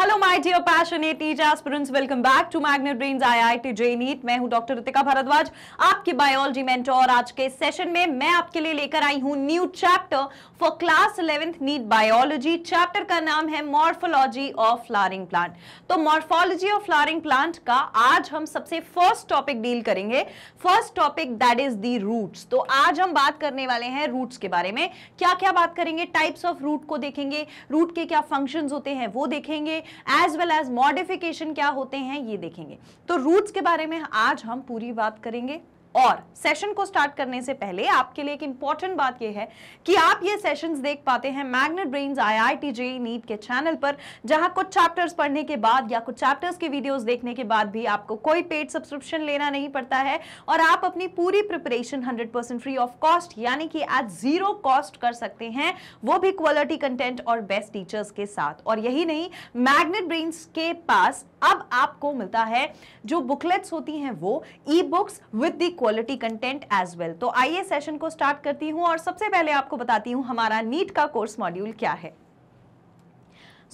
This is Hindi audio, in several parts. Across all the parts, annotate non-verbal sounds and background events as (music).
Hello my dear passionate aspirants welcome back to Magnet Brains IIT JEE NEET मैं हूं डॉक्टर रितिका भारद्वाज आपकी बायोलॉजी मेंटोर आज के सेशन में मैं आपके लिए लेकर आई हूं new chapter for class eleventh NEET biology chapter का नाम है मॉर्फोलॉजी ऑफ फ्लारिंग प्लांट तो मॉर्फोलॉजी ऑफ फ्लारिंग प्लांट का आज हम सबसे फर्स्ट टॉपिक डील करेंगे first topic that is the roots तो आज हम बात करने वाले हैं रूट्स के बारे में क्या क्या बात करेंगे टाइप्स ऑफ रूट को देखेंगे रूट के क्या फंक्शन होते हैं वो देखेंगे एज वेल एज मॉडिफिकेशन क्या होते हैं ये देखेंगे तो रूट्स के बारे में आज हम पूरी बात करेंगे और सेशन को स्टार्ट करने से पहले आपके लिए एक इंपॉर्टेंट बात यह है कि आप ये सेशंस देख पाते हैं Magnet Brains IIT JEE NEET के चैनल पर जहां कुछ चैप्टर्स पढ़ने के बाद या कुछ चैप्टर्स के वीडियोस देखने के बाद भी आपको कोई पेड सब्सक्रिप्शन लेना नहीं पड़ता है और आप अपनी पूरी प्रिपरेशन 100% फ्री ऑफ कॉस्ट यानी कि एट जीरो कॉस्ट कर सकते हैं वो भी क्वालिटी कंटेंट और बेस्ट टीचर्स के साथ और यही नहीं मैग्नेट ब्रेन्स के पास अब आपको मिलता है जो बुकलेट्स होती हैं वो E books with the quality content as well तो आइए सेशन को स्टार्ट करती हूं और सबसे पहले आपको बताती हूं हमारा नीट का कोर्स मॉड्यूल क्या है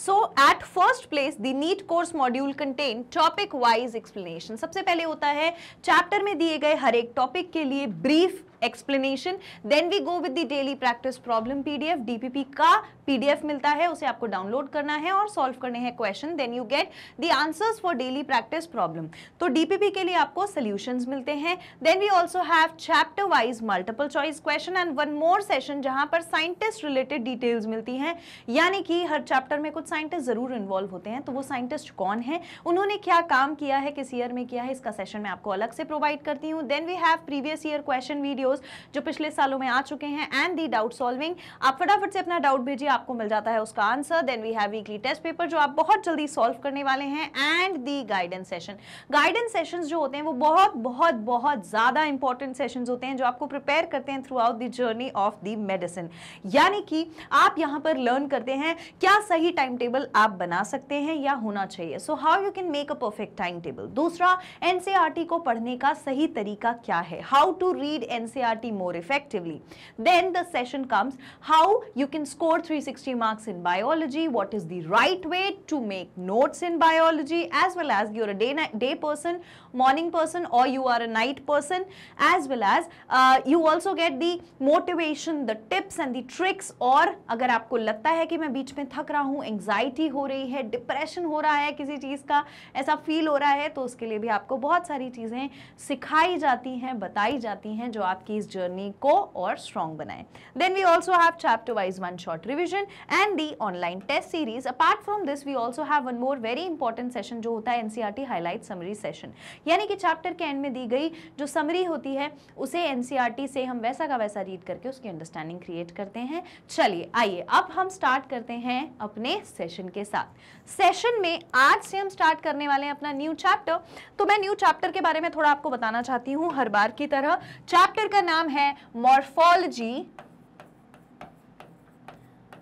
so at first place the NEET course module contain topic wise explanation सबसे पहले होता है चैप्टर में दिए गए हर एक टॉपिक के लिए brief explanation then we go with the daily practice problem PDF DPP का पीडीएफ मिलता है उसे आपको डाउनलोड करना है और सॉल्व करने हैं question then you get the answers for daily practice problem तो डीपीपी के लिए आपको सोल्यूशन मिलते हैं then we also have chapter wise multiple choice question and one more session जहां पर साइंटिस्ट रिलेटेड डिटेल्स मिलती हैं यानी कि हर चैप्टर में कुछ साइंटिस्ट जरूर इन्वॉल्व होते हैं तो वो साइंटिस्ट कौन है उन्होंने क्या काम किया है किस ईयर में किया है इसका सेशन मैं आपको अलग से प्रोवाइड करती हूँ then we have previous year question video videos जो पिछले सालों में आ चुके हैं एंड दी डाउट सॉल्विंग आप फटाफट से अपना डाउट भेजिए आपको मिल जाता है उसका answer then we have weekly test paper जो आप बहुत जल्दी सॉल्व करने वाले हैं and the guidance session guidance session जो होते हैं वो बहुत बहुत बहुत ज़्यादा इंपॉर्टेंट सेशन होते हैं जो आपको प्रिपेयर करते हैं throughout the journey of the medicine यानी कि आप यहां पर लर्न करते हैं क्या सही टाइम टेबल आप बना सकते हैं या होना चाहिए so how you can make a perfect time table दूसरा एनसीआरटी e को पढ़ने का सही तरीका क्या है how to read an NCRT more effectively. Then the session comes how you can score 360 marks in biology, what is the right way to make notes in biology as well as you're a day, day person, morning person or you are a night person as well as uh, you also get the motivation, the tips and the tricks or agar aapko lagta hai ki main beech mein thak raha hu anxiety ho rahi hai depression ho raha hai kisi cheez ka aisa feel ho raha hai to uske liye bhi aapko bahut sari cheeze sikhai jati hain batai jati hain jo aap आपकी इस जर्नी को और स्ट्रॉन्ग बनाए then we also have chapter wise one short revision and the online test series apart from this we also have one more very important session जो होता है एनसीआरटी हाईलाइट समरी सेशन यानी कि चैप्टर के एंड में दी गई जो समरी होती है उसे एनसीआरटी e से हम वैसा का वैसा रीड करके उसकी अंडरस्टैंडिंग क्रिएट करते हैं चलिए आइए अब हम स्टार्ट करते हैं अपने सेशन के साथ सेशन में आज से हम स्टार्ट करने वाले हैं अपना न्यू चैप्टर तो मैं न्यू चैप्टर के बारे में थोड़ा आपको बताना चाहती हूँ हर बार की तरह चैप्टर का नाम है morphology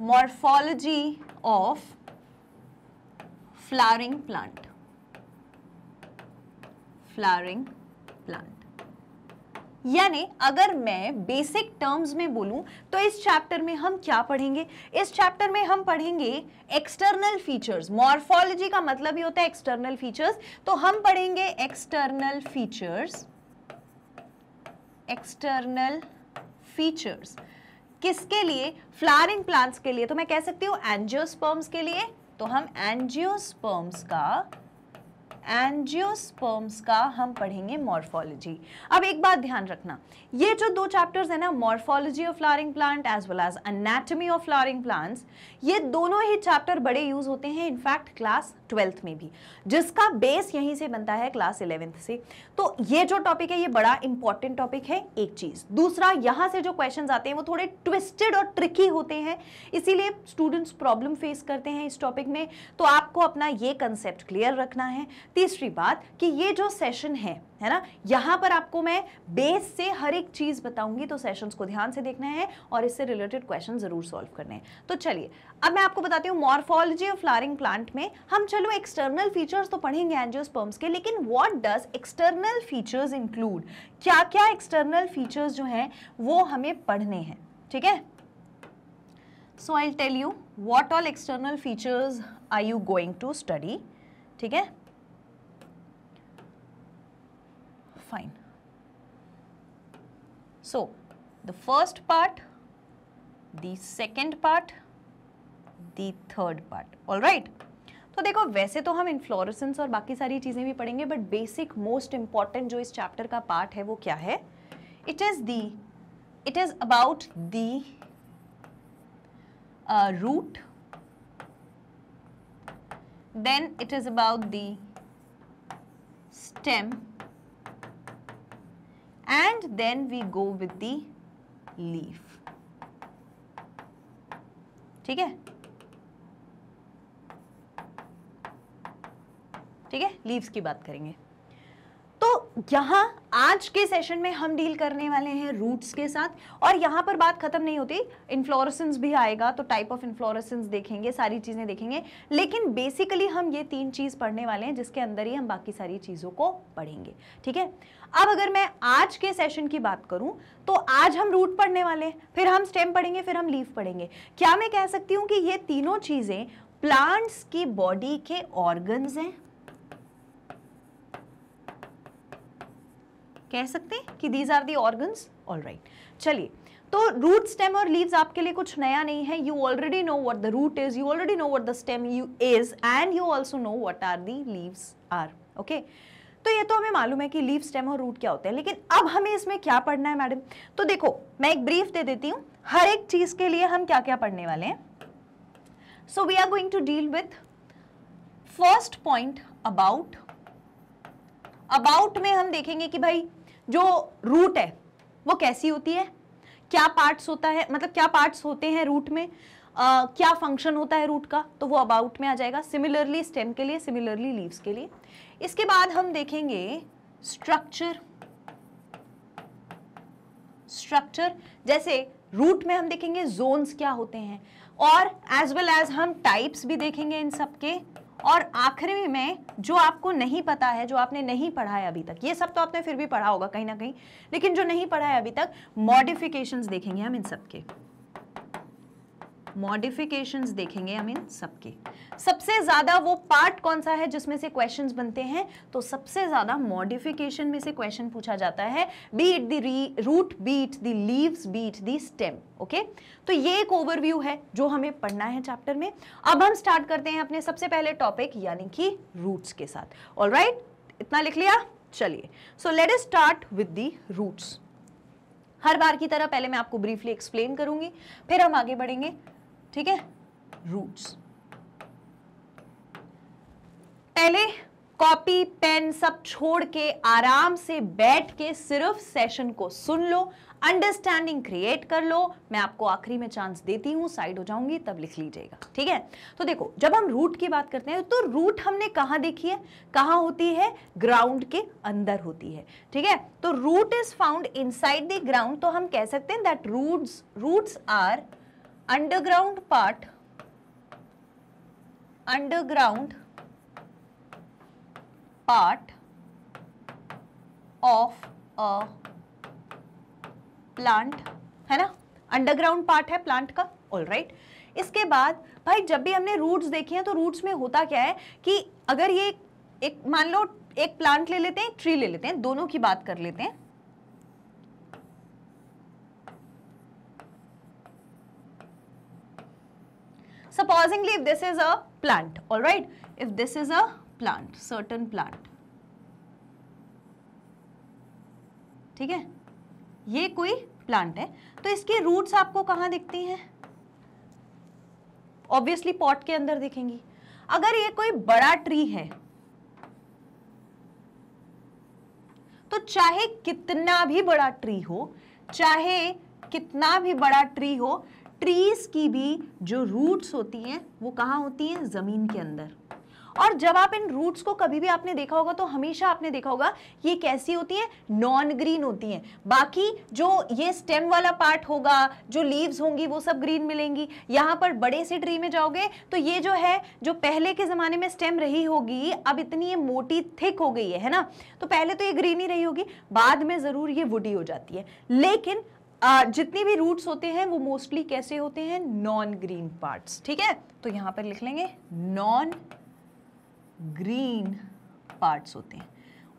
morphology of flowering plant flowering plant यानी अगर मैं बेसिक टर्म्स में बोलूं तो इस चैप्टर में हम क्या पढ़ेंगे इस चैप्टर में हम पढ़ेंगे एक्सटर्नल फीचर्स मॉर्फोलॉजी का मतलब ही होता है एक्सटर्नल फीचर्स तो हम पढ़ेंगे एक्सटर्नल फीचर्स एक्सटर्नल फीचर्स किसके लिए फ्लावरिंग प्लांट्स के लिए तो मैं कह सकती हूँ एनजियोस्पर्म्स के लिए तो हम एनजियोस्पर्म्स का एंजियोस्पर्म्स का हम पढ़ेंगे मॉर्फोलॉजी अब एक बात ध्यान रखना ये जो दो चैप्टर्स है ना morphology of flowering plant as well as anatomy of flowering plants ये दोनों ही चैप्टर बड़े यूज होते हैं इनफैक्ट क्लास ट्वेल्थ में भी जिसका बेस यहीं से बनता है क्लास इलेवेंथ से तो ये जो टॉपिक है ये बड़ा इंपॉर्टेंट टॉपिक है एक चीज़ दूसरा यहां से जो क्वेश्चन आते हैं वो थोड़े ट्विस्टेड और ट्रिकी होते हैं इसीलिए स्टूडेंट्स प्रॉब्लम फेस करते हैं इस टॉपिक में तो आपको अपना ये कंसेप्ट क्लियर रखना है तीसरी बात कि ये जो सेशन है है ना यहाँ पर आपको मैं बेस से हर एक चीज़ बताऊंगी तो सेशंस को ध्यान से देखना है और इससे रिलेटेड क्वेश्चन ज़रूर सॉल्व करने हैं तो चलिए अब मैं आपको बताती हूँ मॉर्फोलॉजी ऑफ फ्लारिंग प्लांट में हम चलो एक्सटर्नल फीचर्स तो पढ़ेंगे एंजियोस्पर्म्स के लेकिन what does external features include क्या क्या एक्सटर्नल फीचर्स जो है वो हमें पढ़ने हैं ठीक है so I tell you what all external features are you going to study ठीक है fine. So, the first part, the second part, the third part, right. तो देखो वैसे तो हम इन्फ्लोरेसेंस और बाकी सारी चीज़ें भी पढ़ेंगे बट बेसिक मोस्ट इंपॉर्टेंट जो इस चैप्टर का पार्ट है वो क्या है it is the it is about the root then it is about the stem and then we go with the leaf ठीक है ठीक है लीव्स की बात करेंगे यहाँ आज के सेशन में हम डील करने वाले हैं रूट्स के साथ और यहाँ पर बात खत्म नहीं होती इन्फ्लोरसेंस भी आएगा तो टाइप ऑफ इन्फ्लोरसेंस देखेंगे सारी चीज़ें देखेंगे लेकिन बेसिकली हम ये तीन चीज़ पढ़ने वाले हैं जिसके अंदर ही हम बाकी सारी चीज़ों को पढ़ेंगे ठीक है अब अगर मैं आज के सेशन की बात करूं तो आज हम रूट पढ़ने वाले हैं फिर हम स्टेम पढ़ेंगे फिर हम लीव पढ़ेंगे क्या मैं कह सकती हूँ कि ये तीनों चीज़ें प्लांट्स की बॉडी के ऑर्गन्स हैं कह सकते हैं कि these are the organ all right चलिए तो रूट स्टेम और लीव्स आपके लिए कुछ नया नहीं है you already know what the root is you already know what the stem you is and you also know what are the leaves are okay तो ये तो हमें मालूम है कि लीव स्टेम और रूट क्या होते हैं लेकिन अब हमें इसमें क्या पढ़ना है मैडम तो देखो मैं एक ब्रीफ दे देती हूँ हर एक चीज़ के लिए हम क्या क्या पढ़ने वाले हैं so we are going to deal with first point about about में हम देखेंगे कि भाई जो रूट है वो कैसी होती है क्या पार्ट्स होता है मतलब क्या पार्ट्स होते हैं रूट में आ, क्या फंक्शन होता है रूट का तो वो अबाउट में आ जाएगा सिमिलरली स्टेम के लिए सिमिलरली लीव्स के लिए इसके बाद हम देखेंगे स्ट्रक्चर स्ट्रक्चर जैसे रूट में हम देखेंगे जोन्स क्या होते हैं और एज वेल एज हम टाइप्स भी देखेंगे इन सब के और आखिरी में जो आपको नहीं पता है जो आपने नहीं पढ़ा है अभी तक ये सब तो आपने फिर भी पढ़ा होगा कहीं ना कहीं लेकिन जो नहीं पढ़ा है अभी तक मॉडिफिकेशंस देखेंगे हम इन सब के मॉडिफिकेशंस देखेंगे आई मीन सबके सबसे ज़्यादा वो पार्ट कौन सा है जिसमें से क्वेश्चंस बनते हैं तो सबसे ज़्यादा मॉडिफिकेशन में से क्वेश्चन पूछा जाता है beat it the root beat it the leaves beat it the stem okay तो ये एक ओवरव्यू है जो हमें पढ़ना है चैप्टर में अब हम स्टार्ट करते हैं अपने सबसे पहले टॉपिक यानी कि रूट्स के साथ ऑल right? इतना लिख लिया चलिए so let start with the roots हर बार की तरह पहले मैं आपको ब्रीफली एक्सप्लेन करूंगी फिर हम आगे बढ़ेंगे ठीक है रूट्स पहले कॉपी पेन सब छोड़ के आराम से बैठ के सिर्फ सेशन को सुन लो अंडरस्टैंडिंग क्रिएट कर लो मैं आपको आखिरी में चांस देती हूं साइड हो जाऊंगी तब लिख लीजिएगा ठीक है तो देखो जब हम रूट की बात करते हैं तो रूट हमने कहा देखी है कहा होती है ग्राउंड के अंदर होती है ठीक है तो root is found inside the ground तो हम कह सकते हैं that root roots are underground part underground part of a plant है ना अंडरग्राउंड पार्ट है प्लांट का ऑल राइट right. इसके बाद भाई जब भी हमने रूट्स देखे हैं तो रूट्स में होता क्या है कि अगर ये एक मान लो एक प्लांट ले लेते हैं ट्री ले लेते हैं दोनों की बात कर लेते हैं supposingly if this is a plant all right if this is a plant certain plant ठीक है ये कोई प्लांट है तो इसकी रूट्स आपको कहां दिखती हैं ऑब्वियसली पॉट के अंदर दिखेंगी अगर ये कोई बड़ा ट्री है तो चाहे कितना भी बड़ा ट्री हो चाहे कितना भी बड़ा ट्री हो ट्रीज की भी जो रूट्स होती हैं वो कहाँ होती हैं ज़मीन के अंदर और जब आप इन रूट्स को कभी भी आपने देखा होगा तो हमेशा आपने देखा होगा ये कैसी होती हैं नॉन ग्रीन होती हैं बाकी जो ये स्टेम वाला पार्ट होगा जो लीव्स होंगी वो सब ग्रीन मिलेंगी यहाँ पर बड़े से ट्री में जाओगे तो ये जो है जो पहले के ज़माने में स्टेम रही होगी अब इतनी ये मोटी थिक हो गई है, है ना तो पहले तो ये ग्रीन ही रही होगी बाद में ज़रूर ये वुडी हो जाती है लेकिन जितने भी रूट्स होते हैं वो मोस्टली कैसे होते हैं नॉन ग्रीन पार्ट्स ठीक है तो यहां पर लिख लेंगे नॉन ग्रीन पार्ट्स होते हैं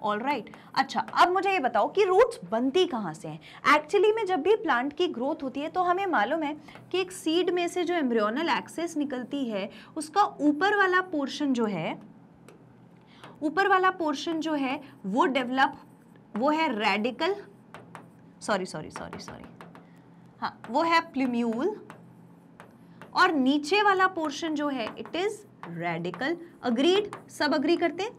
ऑल राइट right. अच्छा अब मुझे ये बताओ कि रूट्स बनती कहाँ से हैं एक्चुअली में जब भी प्लांट की ग्रोथ होती है तो हमें मालूम है कि एक सीड में से जो एम्ब्रियोनल एक्सेस निकलती है उसका ऊपर वाला पोर्शन जो है ऊपर वाला पोर्शन जो है वो डेवलप वो है radical sorry sorry sorry sorry हाँ वो है प्लम्यूल और नीचे वाला पोर्शन जो है इट इज रेडिकल अग्रीड सब अग्री करते हैं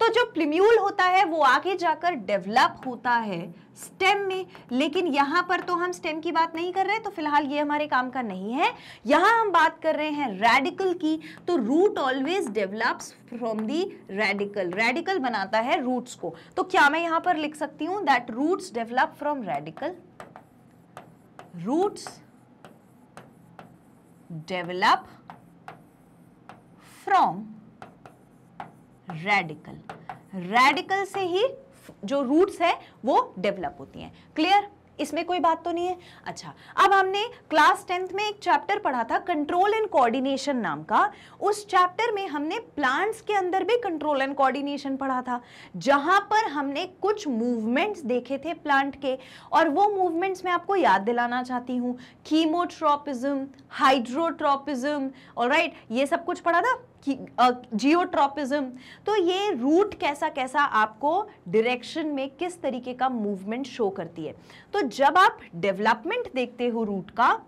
तो जो प्लिम्यूल होता है वो आगे जाकर डेवलप होता है स्टेम में लेकिन यहां पर तो हम स्टेम की बात नहीं कर रहे तो फिलहाल ये हमारे काम का नहीं है यहां हम बात कर रहे हैं रेडिकल की तो root always develops from the radical radical बनाता है रूट्स को तो क्या मैं यहां पर लिख सकती हूं that roots develop from radical roots develop from radical radical से ही जो roots है वो develop होती हैं clear इसमें कोई बात तो नहीं है अच्छा अब हमने क्लास टेंथ में एक चैप्टर पढ़ा था कंट्रोल एंड कोऑर्डिनेशन नाम का उस चैप्टर में हमने प्लांट्स के अंदर भी कंट्रोल एंड कोऑर्डिनेशन पढ़ा था जहां पर हमने कुछ मूवमेंट्स देखे थे प्लांट के और वो मूवमेंट्स मैं आपको याद दिलाना चाहती हूँ कीमोट्रोपिज्म हाइड्रोट्रोपिज्म और ये सब कुछ पढ़ा था जियोट्रॉपिज्म तो ये रूट कैसा कैसा आपको डायरेक्शन में किस तरीके का मूवमेंट शो करती है तो जब आप डेवलपमेंट देखते हो रूट का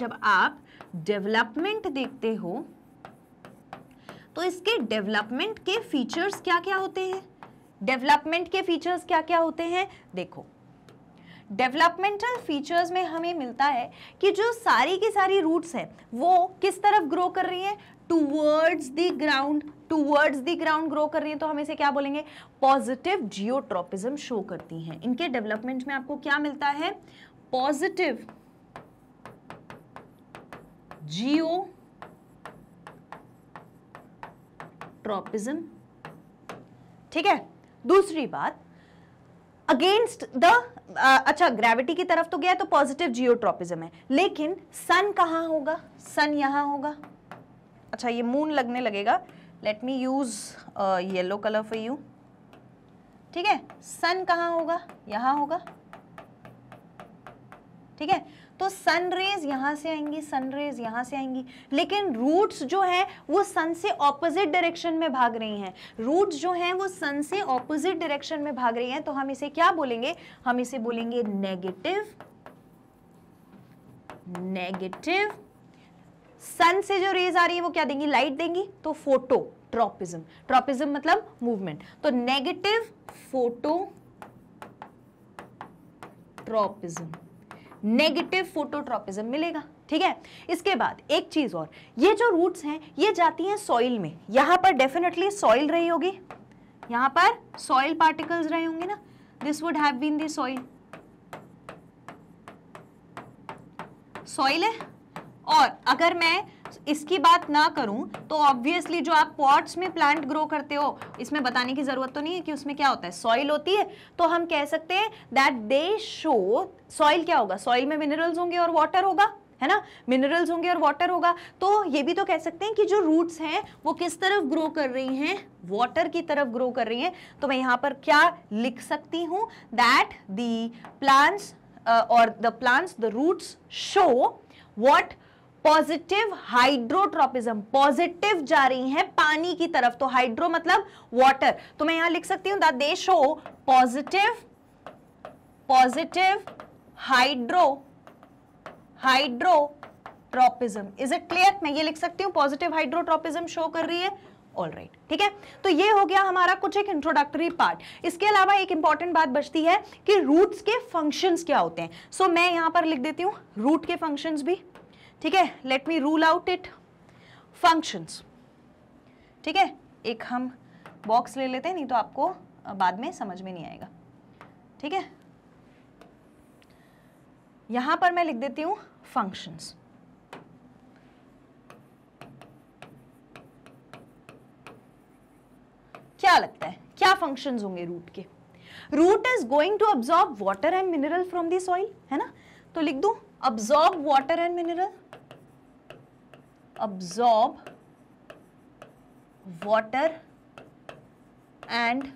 जब आप डेवलपमेंट देखते हो तो इसके डेवलपमेंट के फीचर्स क्या क्या होते हैं डेवलपमेंट के फीचर्स क्या क्या होते हैं देखो डेवलपमेंटल फीचर्स में हमें मिलता है कि जो सारी की सारी रूट्स हैं वो किस तरफ ग्रो कर रही हैं towards the ground towards the ground grow कर रही है तो हम इसे क्या बोलेंगे पॉजिटिव जियोट्रोपिज्म शो करती हैं इनके डेवलपमेंट में आपको क्या मिलता है पॉजिटिव जियो ट्रोपिज्म ठीक है दूसरी बात अगेंस्ट द अच्छा ग्रेविटी की तरफ तो गया तो पॉजिटिव जियोट्रोपिज्म है लेकिन सन कहां होगा सन यहां होगा अच्छा ये मून लगने लगेगा let me use yellow colour for you ठीक है सन कहाँ होगा यहाँ होगा ठीक है तो सन रेज यहां से आएंगी सन रेज यहां से आएंगी लेकिन रूट्स जो है वो सन से ऑपोजिट डायरेक्शन में भाग रही हैं रूट्स जो है वो सन से ऑपोजिट डायरेक्शन में भाग रही हैं तो हम इसे क्या बोलेंगे हम इसे बोलेंगे नेगेटिव नेगेटिव सन से जो रेज आ रही है वो क्या देंगी लाइट देंगी तो फोटो ट्रॉपिज्म ट्रॉपिज्म मतलब मूवमेंट तो negative phototropism negative phototropism मिलेगा ठीक है इसके बाद एक चीज और ये जो रूट्स हैं ये जाती हैं सॉइल में यहां पर डेफिनेटली सॉइल रही होगी यहां पर सॉइल पार्टिकल्स रहे होंगे ना this would have been the soil soil है और अगर मैं इसकी बात ना करूं तो ऑब्वियसली जो आप पॉट्स में प्लांट ग्रो करते हो इसमें बताने की ज़रूरत तो नहीं है कि उसमें क्या होता है सॉइल होती है तो हम कह सकते हैं दैट दे शो सॉइल क्या होगा सॉइल में मिनरल्स होंगे और वाटर होगा है ना मिनरल्स होंगे और वाटर होगा तो ये भी तो कह सकते हैं कि जो रूट्स हैं वो किस तरफ ग्रो कर रही हैं वाटर की तरफ ग्रो कर रही हैं तो मैं यहाँ पर क्या लिख सकती हूँ दैट द प्लांट्स और the plants the roots show what positive hydrotropism positive जा रही है पानी की तरफ तो हाइड्रो मतलब वाटर तो मैं यहां लिख सकती हूं the positive positive hydrotropism is it clear मैं ये लिख सकती हूं पॉजिटिव हाइड्रोट्रॉपिज्म शो कर रही है ऑल राइट ठीक है तो ये हो गया हमारा कुछ एक इंट्रोडक्टरी पार्ट इसके अलावा एक इंपॉर्टेंट बात बचती है कि रूट्स के फंक्शंस क्या होते हैं सो so, मैं यहां पर लिख देती हूँ रूट के फंक्शंस भी ठीक है let me rule out it functions ठीक है एक हम बॉक्स ले लेते हैं नहीं तो आपको बाद में समझ में नहीं आएगा ठीक है यहां पर मैं लिख देती हूं फंक्शंस क्या लगता है क्या फंक्शंस होंगे रूट के root is going to absorb water and mineral from the soil है ना तो लिख दू absorb water and mineral absorb water and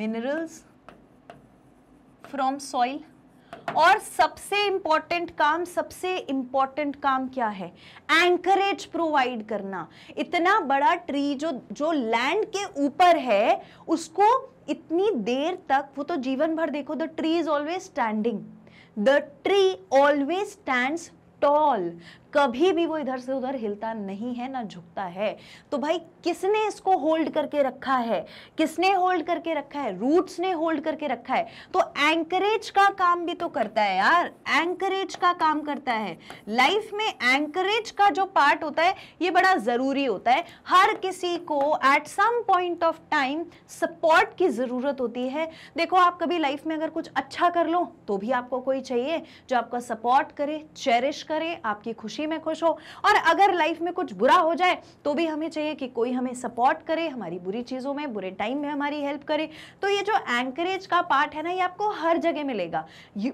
minerals from soil और सबसे इंपॉर्टेंट काम सबसे इंपॉर्टेंट काम क्या है एंकरेज प्रोवाइड करना इतना बड़ा ट्री जो जो लैंड के ऊपर है उसको इतनी देर तक वो तो जीवन भर देखो the tree is always standing The tree always stands tall. कभी भी वो इधर से उधर हिलता नहीं है ना झुकता है तो भाई किसने इसको होल्ड करके रखा है किसने होल्ड करके रखा है रूट्स ने होल्ड करके रखा है तो एंकरेज का काम भी तो करता है यार एंकरेज का काम करता है लाइफ में एंकरेज का जो पार्ट होता है ये बड़ा ज़रूरी होता है हर किसी को at some point of time support की ज़रूरत होती है देखो आप कभी लाइफ में अगर कुछ अच्छा कर लो तो भी आपको कोई चाहिए जो आपका सपोर्ट करे चेरिश करे आपकी खुशी खुशी में खुश हो और अगर लाइफ में कुछ बुरा हो जाए तो भी हमें चाहिए कि कोई हमें सपोर्ट करे हमारी बुरी चीज़ों में बुरे टाइम में हमारी हेल्प करे तो ये जो एंकरेज का पार्ट है ना ये आपको हर जगह मिलेगा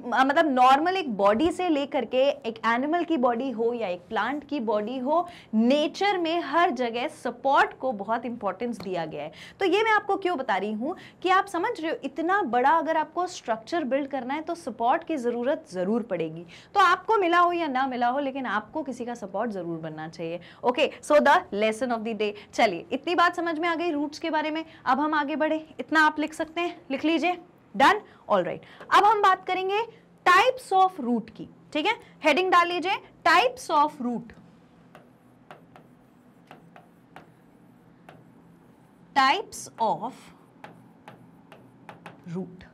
मतलब नॉर्मल एक बॉडी से लेकर के एक एनिमल की बॉडी हो या एक प्लांट की बॉडी हो नेचर में हर जगह सपोर्ट को बहुत इंपॉर्टेंस दिया गया है तो ये मैं आपको क्यों बता रही हूँ कि आप समझ रहे हो इतना बड़ा अगर आपको स्ट्रक्चर बिल्ड करना है तो सपोर्ट की ज़रूरत ज़रूर पड़ेगी तो आपको मिला हो या ना मिला हो लेकिन आप आपको किसी का सपोर्ट जरूर बनना चाहिए okay so the lesson of the day चलिए इतनी बात समझ में आ गई रूट्स के बारे में अब हम आगे बढ़े इतना आप लिख सकते हैं लिख लीजिए डन ऑल राइट अब हम बात करेंगे टाइप्स ऑफ रूट की ठीक है हेडिंग डाल लीजिए types of root types of root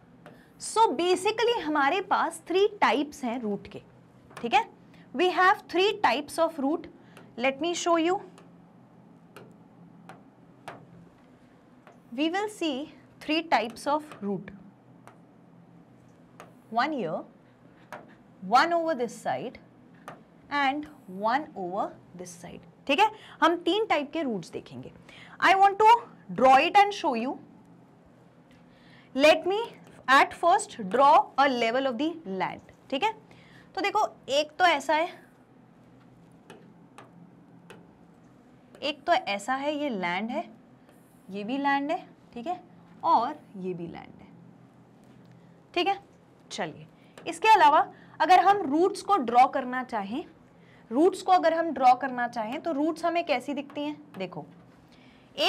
so basically हमारे पास थ्री टाइप्स हैं रूट के ठीक है we have three types of root. Let me show you. We will see three types of root. One here, one over this side and one over this side. ठीक है हम तीन टाइप के रूट्स देखेंगे I want to draw it and show you let me at first draw a level of the land ठीक है तो देखो एक तो ऐसा है एक तो ऐसा है ये लैंड है ये भी लैंड है ठीक है और ये भी लैंड है ठीक है चलिए इसके अलावा अगर हम रूट्स को ड्रॉ करना चाहें रूट्स को अगर हम ड्रॉ करना चाहें तो रूट्स हमें कैसी दिखती हैं देखो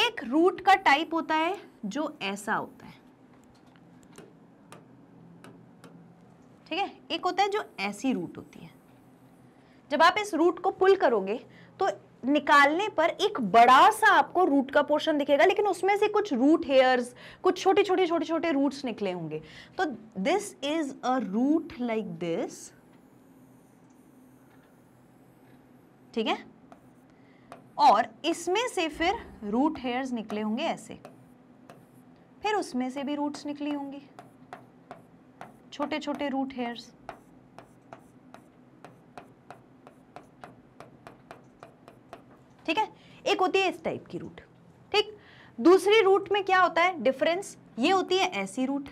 एक रूट का टाइप होता है जो ऐसा होता है ठीक है एक होता है जो ऐसी रूट होती है जब आप इस रूट को पुल करोगे तो निकालने पर एक बड़ा सा आपको रूट का पोर्शन दिखेगा लेकिन उसमें से कुछ रूट हेयर्स कुछ छोटे छोटे छोटे छोटे रूट्स निकले होंगे तो this is a root like this ठीक है और इसमें से फिर रूट हेयर्स निकले होंगे ऐसे फिर उसमें से भी रूट्स निकली होंगी छोटे छोटे रूट हेयर्स ठीक है एक होती है इस टाइप की रूट ठीक दूसरी रूट में क्या होता है डिफरेंस ये होती है ऐसी रूट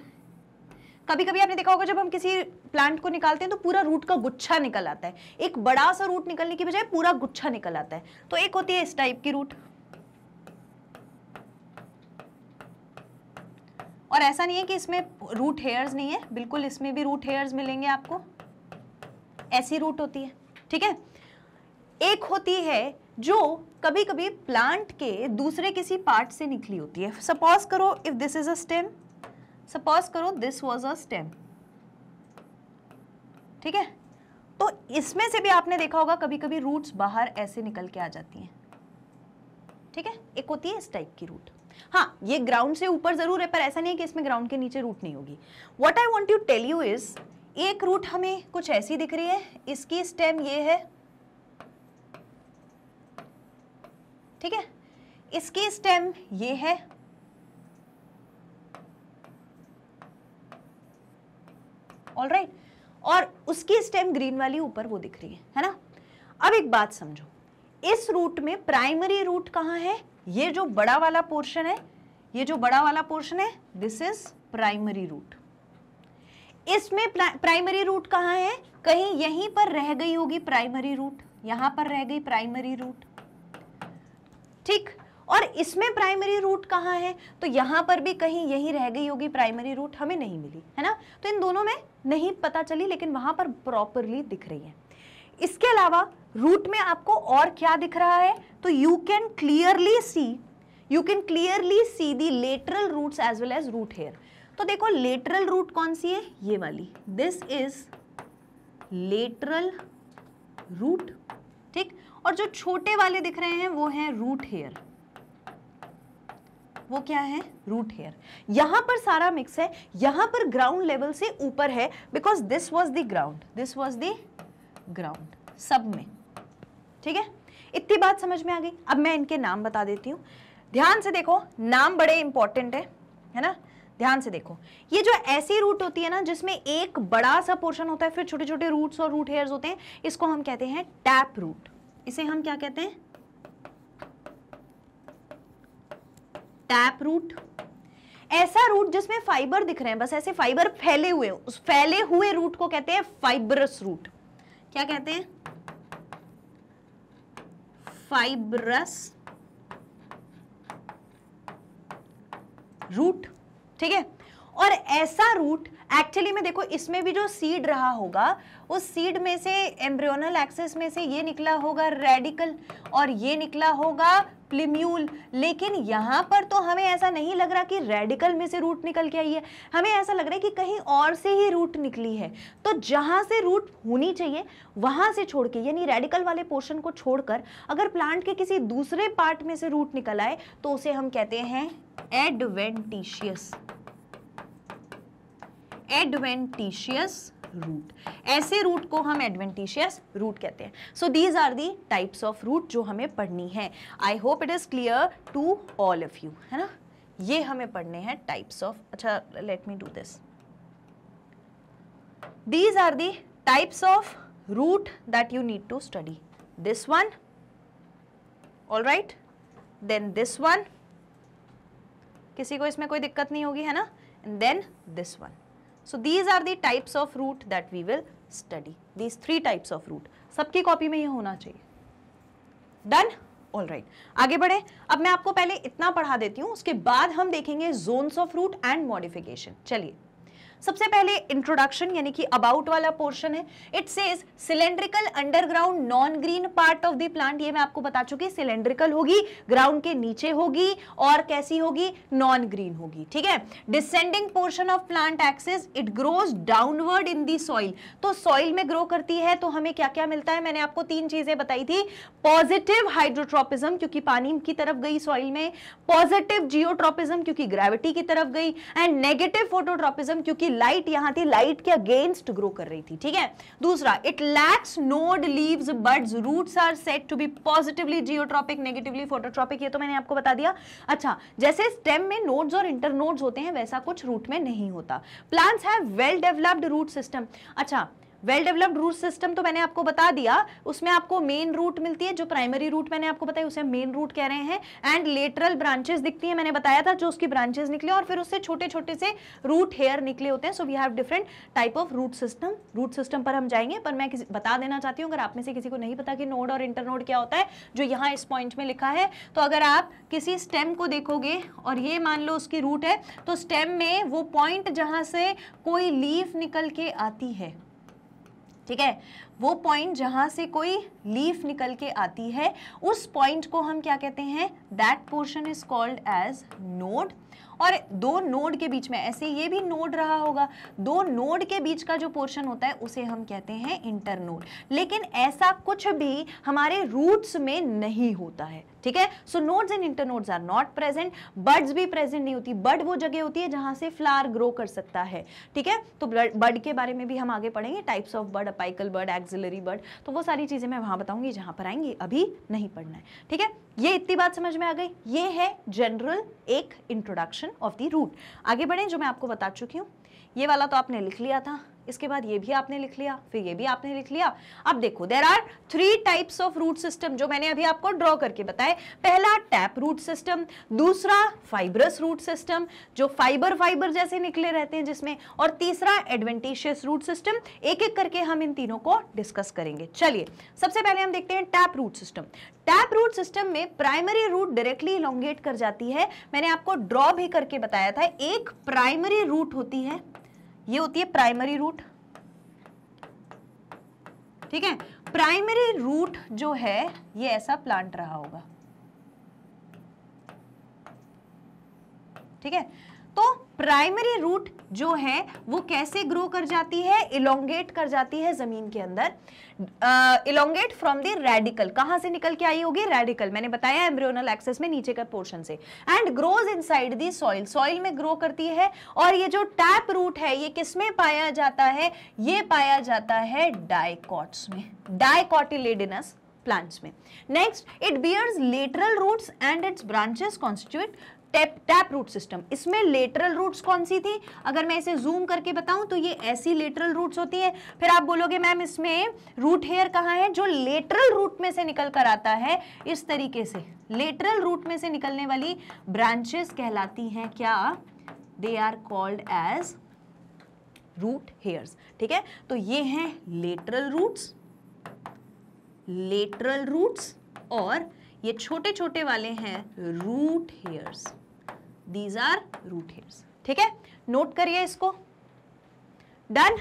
कभी कभी आपने देखा होगा जब हम किसी प्लांट को निकालते हैं तो पूरा रूट का गुच्छा निकल आता है एक बड़ा सा रूट निकलने की बजाय पूरा गुच्छा निकल आता है तो एक होती है इस टाइप की रूट और ऐसा नहीं है कि इसमें रूट हेयर्स नहीं है बिल्कुल इसमें भी रूट हेयर्स मिलेंगे आपको ऐसी रूट होती है ठीक है एक होती है जो कभी कभी प्लांट के दूसरे किसी पार्ट से निकली होती है सपोज करो if this is a stem suppose करो दिस वॉज अ स्टेम ठीक है तो इसमें से भी आपने देखा होगा कभी कभी रूट्स बाहर ऐसे निकल के आ जाती हैं ठीक है एक होती है इस टाइप की रूट हाँ ये ग्राउंड से ऊपर ज़रूर है पर ऐसा नहीं है कि इसमें ग्राउंड के नीचे रूट नहीं होगी what I want you tell you is एक रूट हमें कुछ ऐसी दिख रही है इसकी स्टेम ये है ठीक है इसकी स्टेम ये है ऑल राइट right. और उसकी स्टेम ग्रीन वाली ऊपर वो दिख रही है है ना अब एक बात समझो इस रूट में प्राइमरी रूट कहां है ये जो बड़ा वाला पोर्शन है ये जो बड़ा वाला पोर्शन है दिस इज प्राइमरी रूट इसमें प्राइमरी रूट कहाँ है कहीं यहीं पर रह गई होगी प्राइमरी रूट यहां पर रह गई प्राइमरी रूट ठीक और इसमें प्राइमरी रूट कहाँ है तो यहां पर भी कहीं यही रह गई होगी प्राइमरी रूट हमें नहीं मिली है ना तो इन दोनों में नहीं पता चली लेकिन वहां पर प्रॉपरली दिख रही है इसके अलावा रूट में आपको और क्या दिख रहा है तो you can clearly see you can clearly see the lateral root as well as root hair तो देखो लेटरल रूट कौन सी है ये वाली दिस इज लेटरल रूट ठीक और जो छोटे वाले दिख रहे हैं वो है रूट हेयर वो क्या है रूट हेयर यहां पर सारा मिक्स है यहां पर ग्राउंड लेवल से ऊपर है because this was the ground this was the ground सब में ठीक है इतनी बात समझ में आ गई अब मैं इनके नाम बता देती हूँ ध्यान से देखो नाम बड़े इंपॉर्टेंट है है ना ध्यान से देखो ये जो ऐसी रूट होती है ना जिसमें एक बड़ा सा पोर्शन होता है फिर छोटे छोटे रूट्स और रूट हेयर्स होते हैं इसको हम कहते हैं टैप रूट इसे हम क्या कहते हैं टैप रूट ऐसा रूट जिसमें फाइबर दिख रहे हैं बस ऐसे फाइबर फैले हुए उस फैले हुए रूट को कहते हैं फाइबरस रूट क्या कहते हैं फाइब्रस रूट ठीक है और ऐसा रूट एक्चुअली में देखो इसमें भी जो सीड रहा होगा उस सीड में से एम्ब्रियोनल एक्सेस में से ये निकला होगा रेडिकल और ये निकला होगा प्लीम्यूल लेकिन यहाँ पर तो हमें ऐसा नहीं लग रहा कि रेडिकल में से रूट निकल के आई है हमें ऐसा लग रहा है कि कहीं और से ही रूट निकली है तो जहाँ से रूट होनी चाहिए वहाँ से छोड़ के यानी रेडिकल वाले पोर्शन को छोड़कर अगर प्लांट के किसी दूसरे पार्ट में से रूट निकल आए तो उसे हम कहते हैं एडवेंटिशियस एडवेंटिशियस रूट ऐसे रूट को हम एडवेंटिशियस रूट कहते हैं so these are the types of root जो हमें पढ़नी है I hope it is clear to all of you है ना ये हमें पढ़ने हैं टाइप्स ऑफ अच्छा let me do this these are the types of root that you need to study this one all right then this one किसी को इसमें कोई दिक्कत नहीं होगी है ना and then this one so these are the types of root that we will study these three types of root सबकी कॉपी में ये होना चाहिए डन ऑल राइट आगे बढ़े अब मैं आपको पहले इतना पढ़ा देती हूँ उसके बाद हम देखेंगे zones of root and modification चलिए सबसे पहले इंट्रोडक्शन यानी कि अबाउट वाला पोर्शन है it says cylindrical underground non green part of the plant ये मैं आपको बता चुकी सिलेंड्रिकल होगी ग्राउंड के नीचे होगी और कैसी होगी नॉन ग्रीन होगी ठीक है descending portion of plant axis it grows downward in the soil तो सॉइल में ग्रो करती है तो हमें क्या क्या मिलता है मैंने आपको तीन चीजें बताई थी पॉजिटिव हाइड्रोट्रोपिज्म क्योंकि पानी की तरफ गई सॉइल में पॉजिटिव जियोट्रोपिज्म क्योंकि ग्रेविटी की तरफ गई एंड नेगेटिव फोटोट्रोपिज्म क्योंकि कि लाइट यहां थी लाइट के अगेंस्ट ग्रो कर रही थी ठीक है दूसरा it lacks node leaves buds roots are said to be positively geotropic negatively phototropic ये तो मैंने आपको बता दिया अच्छा जैसे स्टेम में नोड्स और इंटरनोड्स होते हैं वैसा कुछ रूट में नहीं होता plants have well developed root system अच्छा वेल डेवलप्ड रूट सिस्टम तो मैंने आपको बता दिया उसमें आपको मेन रूट मिलती है जो प्राइमरी रूट मैंने आपको बताया उसे मेन रूट कह रहे हैं एंड लेटरल ब्रांचेस दिखती है मैंने बताया था जो उसकी ब्रांचेस निकले और फिर उससे छोटे छोटे से रूट हेयर निकले होते हैं so we have different type of root system root system पर हम जाएंगे पर मैं बता देना चाहती हूँ अगर आप में से किसी को नहीं पता कि नोड और इंटरनोड क्या होता है जो यहाँ इस पॉइंट में लिखा है तो अगर आप किसी स्टेम को देखोगे और ये मान लो उसकी रूट है तो स्टेम में वो पॉइंट जहाँ से कोई लीफ निकल के आती है ठीक है वो पॉइंट जहां से कोई लीफ निकल के आती है उस पॉइंट को हम क्या कहते हैं that portion is called as node और दो नोड के बीच में ऐसे ये भी नोड रहा होगा दो नोड के बीच का जो पोर्शन होता है उसे हम कहते हैं इंटर नोड लेकिन ऐसा कुछ भी हमारे रूट्स में नहीं होता है ठीक है so nodes and internodes are not present buds भी प्रेजेंट नहीं होती बर्ड वो जगह होती है जहां से फ्लावर ग्रो कर सकता है ठीक है तो बर्ड के बारे में भी हम आगे पढ़ेंगे types of bud apical bud axillary bud तो वो सारी चीज़ें मैं वहां बताऊंगी जहां पर आएंगी अभी नहीं पढ़ना है ठीक है ये इतनी बात समझ में आ गई ये है जनरल एक इंट्रोडक्शन ऑफ द रूट आगे बढ़ें जो मैं आपको बता चुकी हूँ ये वाला तो आपने लिख लिया था इसके बाद ये भी आपने लिख लिया फिर ये भी आपने लिख लिया अब देखो there are three types of root system जो मैंने अभी आपको ड्रॉ करके बताए पहला टैप रूट सिस्टम दूसरा फाइबरस रूट सिस्टम जो फाइबर फाइबर जैसे निकले रहते हैं जिसमें और तीसरा एडवेंटिशियस रूट सिस्टम एक एक करके हम इन तीनों को डिस्कस करेंगे चलिए सबसे पहले हम देखते हैं tap root system tap root system में प्राइमरी रूट डायरेक्टली इलोंगेट कर जाती है मैंने आपको ड्रॉ भी करके बताया था एक प्राइमरी रूट होती है ये होती है प्राइमरी रूट ठीक है प्राइमरी रूट जो है ये ऐसा प्लांट रहा होगा ठीक है तो प्राइमरी रूट जो है वो कैसे ग्रो कर जाती है इलोंगेट कर जाती है जमीन के अंदर इलोंगेट फ्रॉम द रेडिकल कहां से निकल के आई होगी रेडिकल मैंने बताया एम्ब्रियोनल एक्सेस में नीचे का पोर्शन से and grows inside the soil soil में ग्रो करती है और ये जो टैप रूट है ये किसमें पाया जाता है ये पाया जाता है डायकॉट्स में डायकॉटिलेडिनस प्लांट्स में next it bears lateral roots and its branches constitute tap tap root system इसमें लेटरल रूट्स कौन सी थी अगर मैं इसे जूम करके बताऊं तो ये ऐसी लेटरल रूट्स होती है फिर आप बोलोगे मैम इसमें रूट हेयर कहाँ है जो लेटरल रूट में से निकल कर आता है इस तरीके से लेटरल रूट में से निकलने वाली ब्रांचेस कहलाती हैं क्या they are called as root hairs ठीक है तो ये हैं लेटरल रूट्स लेटरल रूट्स और ये छोटे छोटे वाले हैं root hairs these are root hair ठीक है नोट करिए इसको डन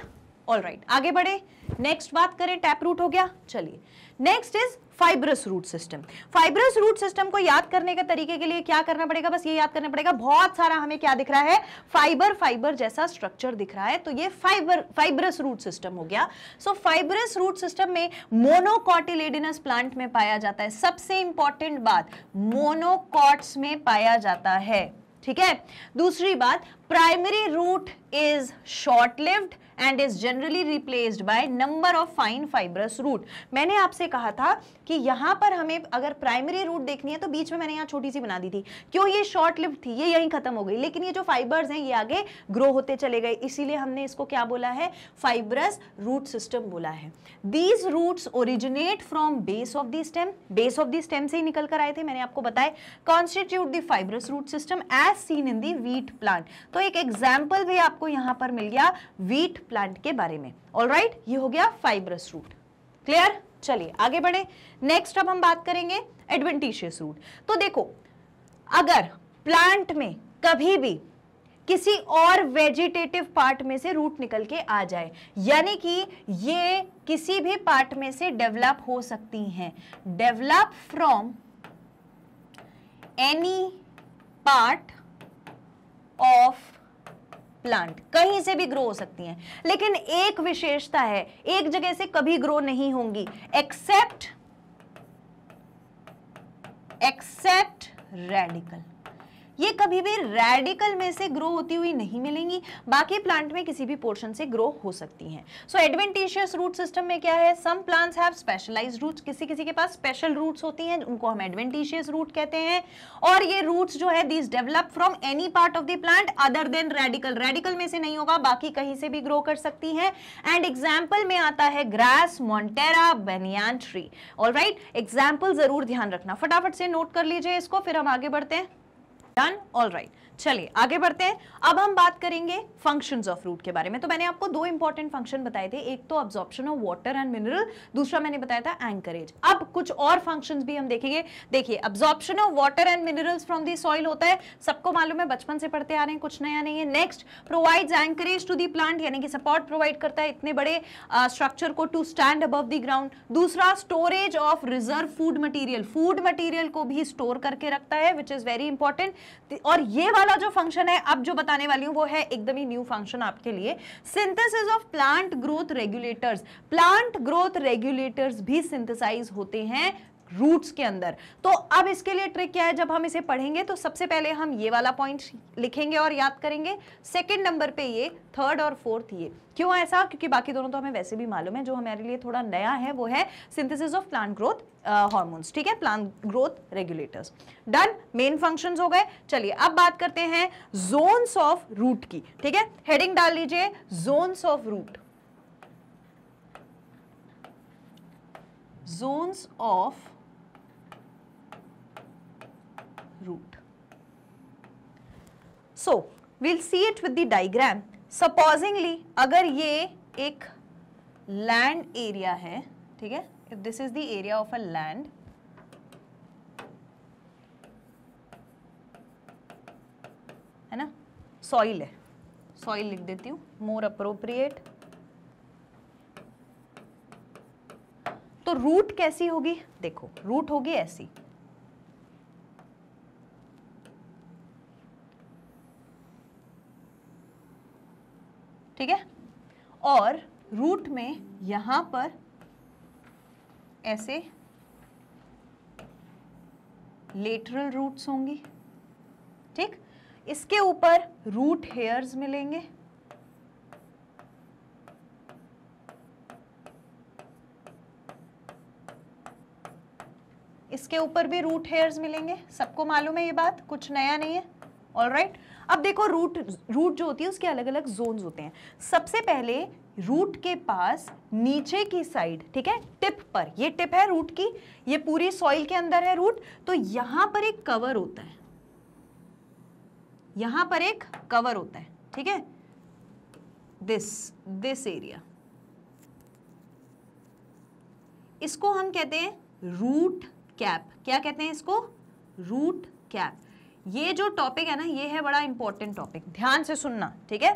ऑल राइट आगे बढ़े नेक्स्ट बात करें टैप रूट हो गया चलिए next is fibrous root system fibrous root system को याद करने के तरीके के लिए क्या करना पड़ेगा बस ये याद करना पड़ेगा बहुत सारा हमें क्या दिख रहा है फाइबर फाइबर जैसा स्ट्रक्चर दिख रहा है तो ये फाइबर फाइब्रस रूट सिस्टम हो गया सो फाइब्रस रूट सिस्टम में मोनोकॉटिलेडिनस प्लांट में पाया जाता है सबसे इंपॉर्टेंट बात मोनोकॉट्स में पाया जाता है ठीक है दूसरी बात primary root is short lived and is generally replaced by number of fine fibrous root मैंने आपसे कहा था कि यहां पर हमें अगर प्राइमरी रूट देखनी है तो बीच में मैंने यहां छोटी सी बना दी थी क्यों ये शॉर्ट लिव थी ये यहीं खत्म हो गई लेकिन ये जो फाइबर्स हैं ये आगे ग्रो होते चले गए इसीलिए हमने इसको क्या बोला है फाइबरस रूट सिस्टम बोला है these root originate from base of the stem base of the stem से ही निकल कर आए थे मैंने आपको बताया constitute the fibrous root system as seen in the wheat plant तो एक एग्जाम्पल भी आपको यहां पर मिल गया वीट प्लांट के बारे में ऑल right? ये हो गया फाइबरस रूट क्लियर चलिए आगे बढ़े नेक्स्ट अब हम बात करेंगे एडवेंटिशियस रूट तो देखो अगर प्लांट में कभी भी किसी और वेजिटेटिव पार्ट में से रूट निकल के आ जाए यानी कि ये किसी भी पार्ट में से डेवलप हो सकती हैं develop from any part of plant कहीं से भी ग्रो हो सकती हैं लेकिन एक विशेषता है एक जगह से कभी ग्रो नहीं होंगी एक्सेप्ट एक्सेप्ट रेडिकल ये कभी भी रेडिकल में से ग्रो होती हुई नहीं मिलेंगी बाकी प्लांट में किसी भी पोर्शन से ग्रो हो सकती हैं सो एडवेंटिशियस रूट सिस्टम में क्या है some plants have specialize roots किसी किसी के पास स्पेशल रूट्स होती हैं उनको हम एडवेंटिशियस रूट कहते हैं और ये रूट्स जो है these develop from any part of the plant other than radical radical में से नहीं होगा बाकी कहीं से भी ग्रो कर सकती हैं एंड एग्जाम्पल में आता है ग्रास मोन्टेरा बेनियान ट्री और राइट एग्जाम्पल जरूर ध्यान रखना फटाफट से नोट कर लीजिए इसको फिर हम आगे बढ़ते हैं Done? All right. चलिए आगे बढ़ते हैं अब हम बात करेंगे फंक्शंस ऑफ रूट के बारे में तो मैंने आपको दो इंपॉर्टेंट फंक्शन बताए थे एक तो absorption of water and mineral दूसरा मैंने बताया था एंकरेज अब कुछ और फंक्शंस भी हम देखेंगे देखिए absorption of water and minerals from the soil होता है सबको मालूम है बचपन से पढ़ते आ रहे हैं कुछ नया नहीं है next provides anchorage to the plant यानी कि सपोर्ट प्रोवाइड करता है इतने बड़े स्ट्रक्चर को to stand above the ground दूसरा storage of reserve food material food material को भी स्टोर करके रखता है विच इज वेरी इंपॉर्टेंट और ये वाला वाला जो फंक्शन है अब जो बताने वाली हूँ वो है एकदम ही न्यू फंक्शन आपके लिए synthesis of plant growth regulators plant growth regulators भी सिंथेसाइज होते हैं रूट्स के अंदर तो अब इसके लिए ट्रिक क्या है जब हम इसे पढ़ेंगे तो सबसे पहले हम ये वाला पॉइंट लिखेंगे और याद करेंगे सेकेंड नंबर पे ये थर्ड और फोर्थ ये क्यों ऐसा क्योंकि बाकी दोनों तो हमें वैसे भी मालूम है जो हमारे लिए थोड़ा नया है वो है synthesis of plant growth hormones ठीक है plant growth regulators done main function हो गए चलिए अब बात करते हैं जोन्स ऑफ रूट की ठीक है हेडिंग डाल लीजिए zones of root zones of root. So, we'll see it with the diagram. Supposingly, अगर ये एक land area है, ठीक है? If this is the area of a land, है ना? Soil है. Soil लिख देती हूँ. More appropriate. तो रूट कैसी होगी देखो रूट होगी ऐसी ठीक है और रूट में यहां पर ऐसे लेटरल रूट्स होंगी ठीक इसके ऊपर रूट हेयर्स मिलेंगे इसके ऊपर भी रूट हेयर्स मिलेंगे सबको मालूम है ये बात कुछ नया नहीं है ऑल राइट right? अब देखो रूट रूट जो होती है उसके अलग अलग जोन होते हैं सबसे पहले रूट के पास नीचे की साइड ठीक है टिप पर ये टिप है रूट की ये पूरी सॉइल के अंदर है रूट तो यहां पर एक कवर होता है यहां पर एक कवर होता है ठीक है दिस दिस एरिया इसको हम कहते हैं रूट कैप क्या कहते हैं इसको रूट कैप ये जो टॉपिक है ना ये है बड़ा इंपॉर्टेंट टॉपिक ध्यान से सुनना ठीक है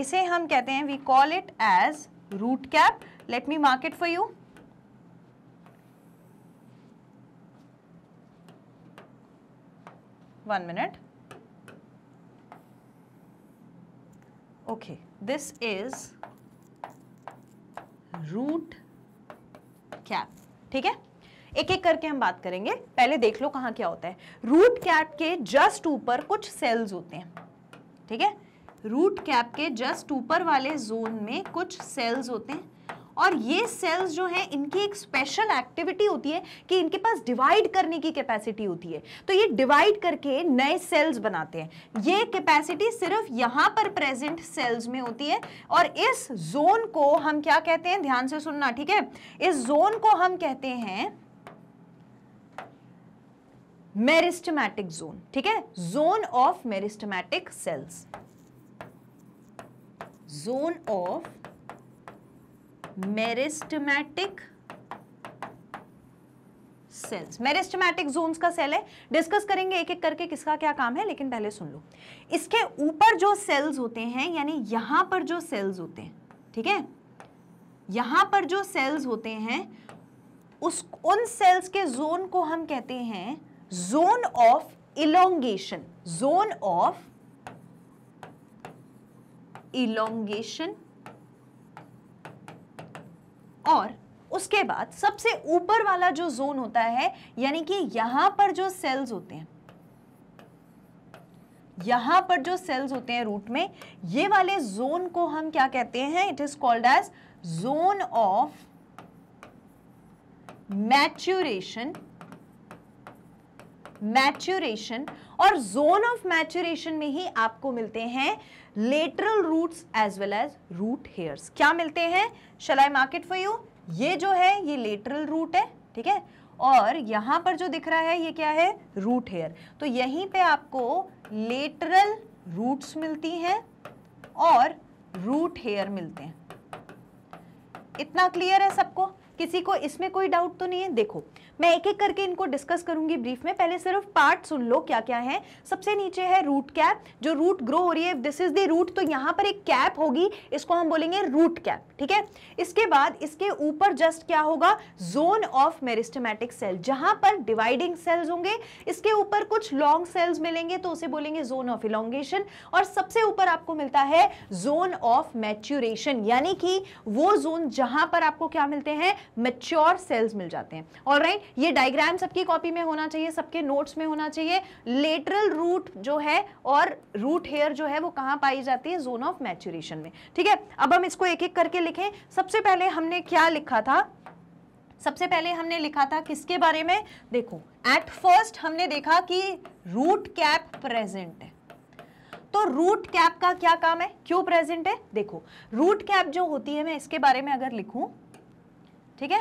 इसे हम कहते हैं we call it as root cap let me mark it for you one minute okay this is root cap ठीक है एक एक करके हम बात करेंगे पहले देख लो कहा क्या होता है रूट कैप के जस्ट ऊपर कुछ सेल्स होते हैं ठीक है रूट कैप के जस्ट ऊपर वाले जोन में कुछ सेल्स होते हैं और ये सेल्स जो हैं इनकी एक स्पेशल एक्टिविटी होती है कि इनके पास डिवाइड करने की कैपेसिटी होती है तो ये डिवाइड करके नए सेल्स बनाते हैं ये कैपेसिटी सिर्फ यहां पर प्रेजेंट सेल्स में होती है और इस जोन को हम क्या कहते हैं ध्यान से सुनना ठीक है इस जोन को हम कहते हैं मेरिस्टमैटिक जोन ठीक है zone of meristematic cells zone of meristematic cells meristematic zones का सेल है डिस्कस करेंगे एक एक करके किसका क्या काम है लेकिन पहले सुन लो इसके ऊपर जो सेल्स होते हैं यानी यहां पर जो सेल्स होते हैं ठीक है यहां पर जो सेल्स होते हैं उस उन सेल्स के जोन को हम कहते हैं zone of elongation zone of elongation और उसके बाद सबसे ऊपर वाला जो जोन होता है यानी कि यहां पर जो सेल्स होते हैं यहां पर जो सेल्स होते हैं रूट में ये वाले जोन को हम क्या कहते हैं it is called as zone of maturation maturation और जोन ऑफ मैच्योरेशन में ही आपको मिलते हैं lateral roots as well as root hairs क्या मिलते हैं शलाई मार्केट फॉर यू ये जो है ये लेटरल रूट है ठीक है और यहां पर जो दिख रहा है ये क्या है रूट हेयर तो यहीं पे आपको लेटरल रूट्स मिलती हैं और रूट हेयर मिलते हैं इतना क्लियर है सबको किसी को इसमें कोई डाउट तो नहीं है देखो मैं एक एक करके इनको डिस्कस करूंगी ब्रीफ में पहले सिर्फ पार्ट सुन लो क्या क्या है सबसे नीचे है रूट कैप जो रूट ग्रो हो रही है दिस इज द रूट तो यहाँ पर एक कैप होगी इसको हम बोलेंगे रूट कैप ठीक है इसके बाद इसके ऊपर जस्ट क्या होगा जोन ऑफ मेरिस्टमैटिक सेल जहां पर डिवाइडिंग सेल्स होंगे इसके ऊपर कुछ लॉन्ग सेल्स मिलेंगे तो उसे बोलेंगे जोन ऑफ इलोंगेशन और सबसे ऊपर आपको मिलता है जोन ऑफ मैच्यूरेशन यानी कि वो जोन जहां पर आपको क्या मिलते हैं मेच्योर सेल्स मिल जाते हैं और राइट ये डायग्राम सबकी कॉपी में होना चाहिए सबके नोट्स में होना चाहिए लेटरल रूट जो है और रूट हेयर जो है वो कहाँ पाई जाती है जोन ऑफ मैच्यूरेशन में ठीक है अब हम इसको एक एक करके लिखें सबसे पहले हमने क्या लिखा था सबसे पहले हमने लिखा था किसके बारे में देखो एट फर्स्ट हमने देखा कि रूट कैप प्रेजेंट है तो रूट कैप का क्या काम है क्यों प्रेजेंट है देखो रूट कैप जो होती है मैं इसके बारे में अगर लिखूं ठीक है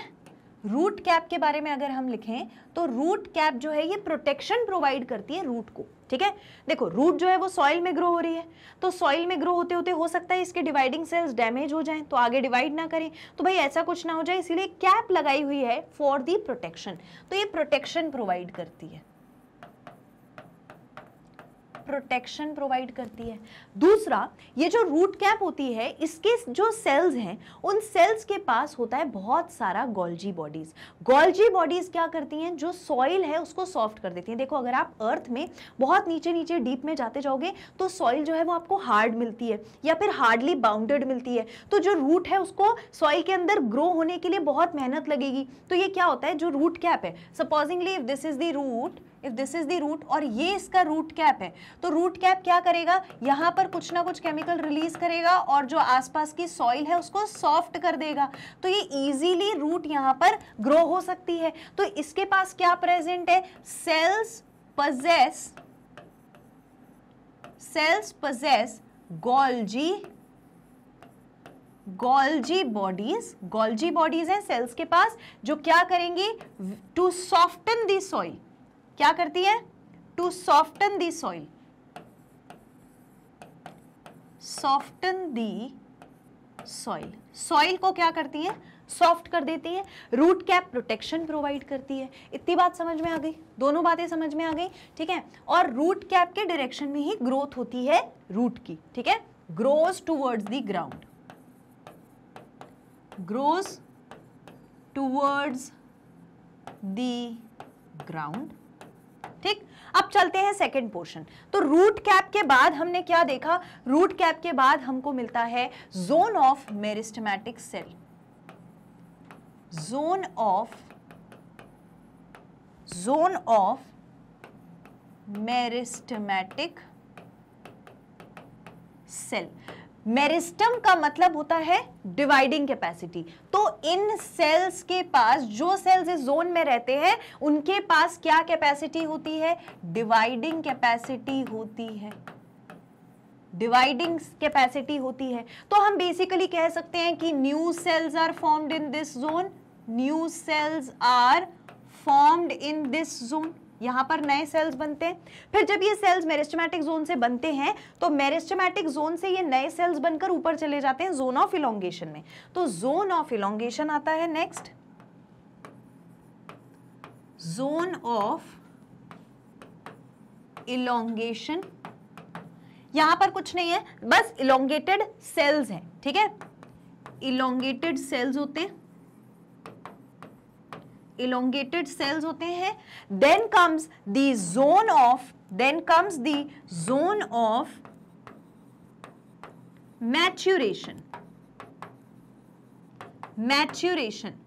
रूट कैप के बारे में अगर हम लिखें तो रूट कैप जो है ये प्रोटेक्शन प्रोवाइड करती है रूट को ठीक है देखो रूट जो है वो सॉइल में ग्रो हो रही है तो सॉइल में ग्रो होते होते हो सकता है इसके डिवाइडिंग सेल्स डैमेज हो जाएं तो आगे डिवाइड ना करें तो भाई ऐसा कुछ ना हो जाए इसीलिए कैप लगाई हुई है फॉर दी प्रोटेक्शन तो ये प्रोटेक्शन प्रोवाइड करती है प्रोटेक्शन प्रोवाइड करती है दूसरा ये जो रूट कैप होती है इसके जो सेल्स हैं उन सेल्स के पास होता है बहुत सारा गोल्जी बॉडीज गोल्जी बॉडीज क्या करती हैं जो सॉइल है उसको सॉफ्ट कर देती हैं देखो अगर आप अर्थ में बहुत नीचे नीचे डीप में जाते जाओगे तो सॉइल जो है वो आपको हार्ड मिलती है या फिर हार्डली बाउंडेड मिलती है तो जो रूट है उसको सॉइल के अंदर ग्रो होने के लिए बहुत मेहनत लगेगी तो ये क्या होता है जो रूट कैप है supposingly if this is the root if this is the root और ये इसका रूट कैप है तो रूट कैप क्या करेगा यहां पर कुछ ना कुछ केमिकल रिलीज करेगा और जो आसपास की सॉइल है उसको सॉफ्ट कर देगा तो ये इजीली रूट यहां पर ग्रो हो सकती है तो इसके पास क्या प्रेजेंट है cells possess cells possess Golgi Golgi bodies Golgi bodies हैं सेल्स के पास जो क्या करेंगी टू सॉफ्टन दी सॉइल क्या करती है to soften the soil soften the soil soil को क्या करती है सॉफ्ट कर देती है रूट कैप प्रोटेक्शन प्रोवाइड करती है इतनी बात समझ में आ गई दोनों बातें समझ में आ गई ठीक है और रूट कैप के डायरेक्शन में ही ग्रोथ होती है रूट की ठीक है grows towards the ground grows towards the ground अब चलते हैं सेकेंड पोर्शन तो रूट कैप के बाद हमने क्या देखा रूट कैप के बाद हमको मिलता है zone of meristematic cell zone of zone of meristematic cell meristem का मतलब होता है डिवाइडिंग कैपेसिटी तो इन सेल्स के पास जो सेल्स इस जोन में रहते हैं उनके पास क्या कैपेसिटी होती है डिवाइडिंग कैपेसिटी होती है डिवाइडिंग कैपेसिटी होती है तो हम बेसिकली कह सकते हैं कि new cells are formed in this zone new cells are formed in this zone यहां पर नए सेल्स बनते हैं फिर जब ये सेल्स मेरिस्टमैटिक जोन से बनते हैं तो मेरिस्टमैटिक जोन से ये नए सेल्स बनकर ऊपर चले जाते हैं जोन ऑफ इलोंगेशन में तो जोन ऑफ इलोंगेशन आता है नेक्स्ट जोन ऑफ इलोंगेशन यहां पर कुछ नहीं है बस इलोंगेटेड सेल्स हैं ठीक है इलोंगेटेड सेल्स होते हैं elongated cells होते हैं then comes the zone of then comes the zone of maturation maturation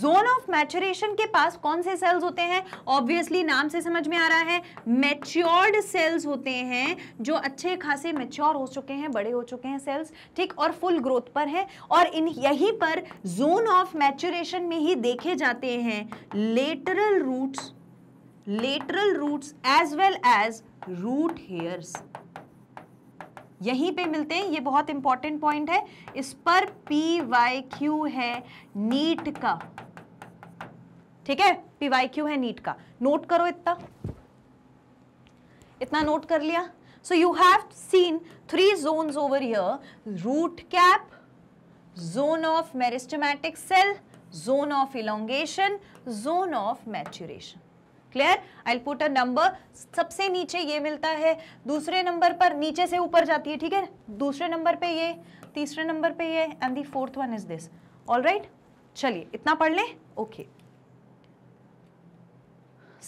zone of maturation के पास कौन से सेल्स होते हैं ऑब्वियसली नाम से समझ में आ रहा है मेच्योर्ड सेल्स होते हैं जो अच्छे खासे मेच्योर हो चुके हैं बड़े हो चुके हैं सेल्स ठीक और फुल ग्रोथ पर है और इन यहीं पर जोन ऑफ मैचुरेशन में ही देखे जाते हैं lateral roots lateral roots as well as root hairs यहीं पे मिलते हैं ये बहुत इंपॉर्टेंट पॉइंट है इस पर पी वाई क्यू है नीट का ठीक है पीवाई क्यू है नीट का नोट करो इतना इतना नोट कर लिया so you have seen three zones over here root cap zone of meristematic cell zone of elongation zone of maturation clear I put a number सबसे नीचे ये मिलता है दूसरे नंबर पर नीचे से ऊपर जाती है ठीक है दूसरे नंबर पे ये तीसरे नंबर पे ये and the fourth one is this all right चलिए इतना पढ़ लें okay okay.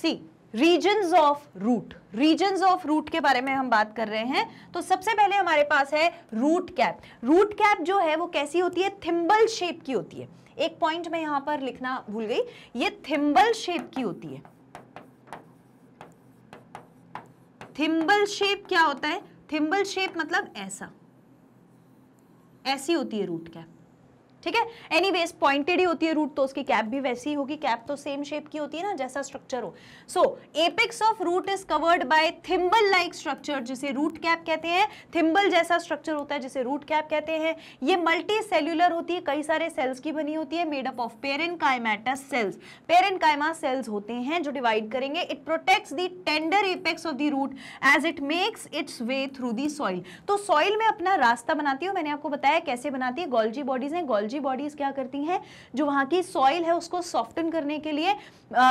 See regions of root regions of root के बारे में हम बात कर रहे हैं तो सबसे पहले हमारे पास है रूट कैप रूट कैप जो है वो कैसी होती है थिम्बल शेप की होती है एक पॉइंट में यहां पर लिखना भूल गई ये थिम्बल शेप की होती है थिम्बल शेप क्या होता है थिम्बल शेप मतलब ऐसा ऐसी होती है रूट कैप ठीक है एनी वेज पॉइंटेड ही होती है रूट तो उसकी कैप भी वैसी ही होगी कैप तो सेम शेप की होती है ना जैसा स्ट्रक्चर हो so apex of root is covered by thimble like structure जिसे रूट कैप कहते हैं थिम्बल जैसा स्ट्रक्चर होता है जिसे रूट कैप कहते हैं ये मल्टी सेल्यूलर होती है कई सारे सेल्स की बनी होती है made up of parenchymatous cells parenchyma cells होते हैं जो डिवाइड करेंगे it protects the tender apex of the root as it makes its way through the soil तो सॉइल में अपना रास्ता बनाती हूँ मैंने आपको बताया कैसे बनाती है गोल्जी बॉडीज हैं गोल्जी एल्जी बॉडीज़ क्या करती हैं जो वहाँ की सॉइल है उसको सॉफ्टन करने के लिए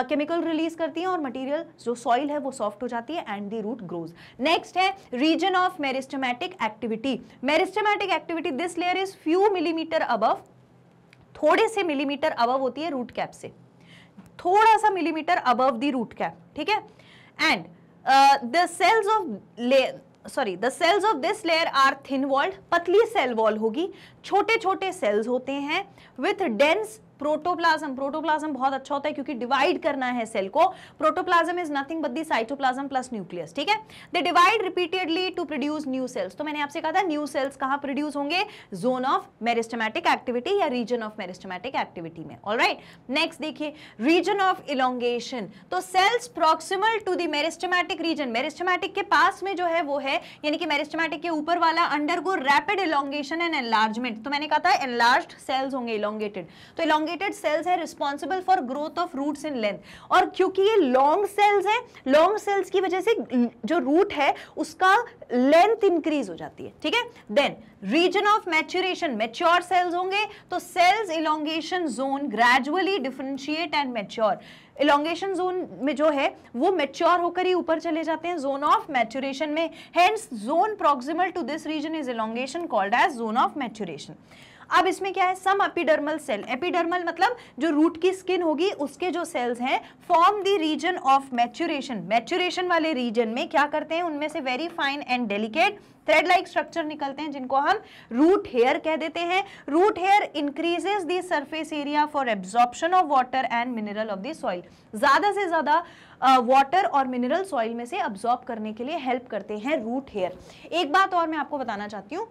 केमिकल रिलीज करती हैं और मटीरियल जो सॉइल है वो सॉफ्ट हो जाती है and the root grows next है region of meristematic activity meristematic activity this layer is few millimetre above थोड़े से मिलीमीटर अबव होती है रूट कैप से थोड़ा सा millimetre above the root cap ठीक है and the cells of sorry the cells of this layer are thin walled पतली सेल वॉल होगी छोटे छोटे सेल्स होते हैं विथ डेंस प्रोटोप्लाज्म प्रोटोप्लाज्म बहुत अच्छा होता है क्योंकि डिवाइड करना है सेल को protoplasm is nothing but the cytoplasm plus nucleus ठीक है they divide repeatedly to produce new cells तो मैंने आपसे कहा था न्यू सेल्स कहां प्रोड्यूस होंगे जोन ऑफ मेरिस्टमैटिक एक्टिविटी या रीजन ऑफ मेरिस्टमैटिक एक्टिविटी में ऑल राइट नेक्स्ट देखिए रीजन ऑफ इलोंगेशन तो cells proximal to the meristematic region meristematic के पास में जो है वो है यानी कि मेरिस्टमैटिक के ऊपर वाला undergo rapid elongation and enlargement तो मैंने कहा था एनलार्ज सेल्स होंगे इलोंगेटेड तो इलोंग प्रोपोगेटेड सेल्स है responsible for growth of roots in length और क्योंकि ये लॉन्ग सेल्स हैं लॉन्ग सेल्स की वजह से जो रूट है उसका लेंथ इंक्रीज हो जाती है ठीक है then region of maturation mature cells होंगे तो cells elongation zone gradually differentiate and mature elongation zone में जो है वो मेच्योर होकर ही ऊपर चले जाते हैं जोन ऑफ मैच्योरेशन में hence zone proximal to this region is elongation called as zone of maturation अब इसमें क्या है सम एपिडर्मल सेल एपिडर्मल मतलब जो रूट की स्किन होगी उसके जो सेल्स हैं form the region of maturation maturation वाले रीजन में क्या करते हैं उनमें से very fine and delicate thread like structure निकलते हैं जिनको हम रूट हेयर कह देते हैं root hair increases the surface area for absorption of water and mineral of the soil ज़्यादा से ज़्यादा वाटर और मिनरल सॉइल में से अब्जॉर्ब करने के लिए हेल्प करते हैं रूट हेयर एक बात और मैं आपको बताना चाहती हूँ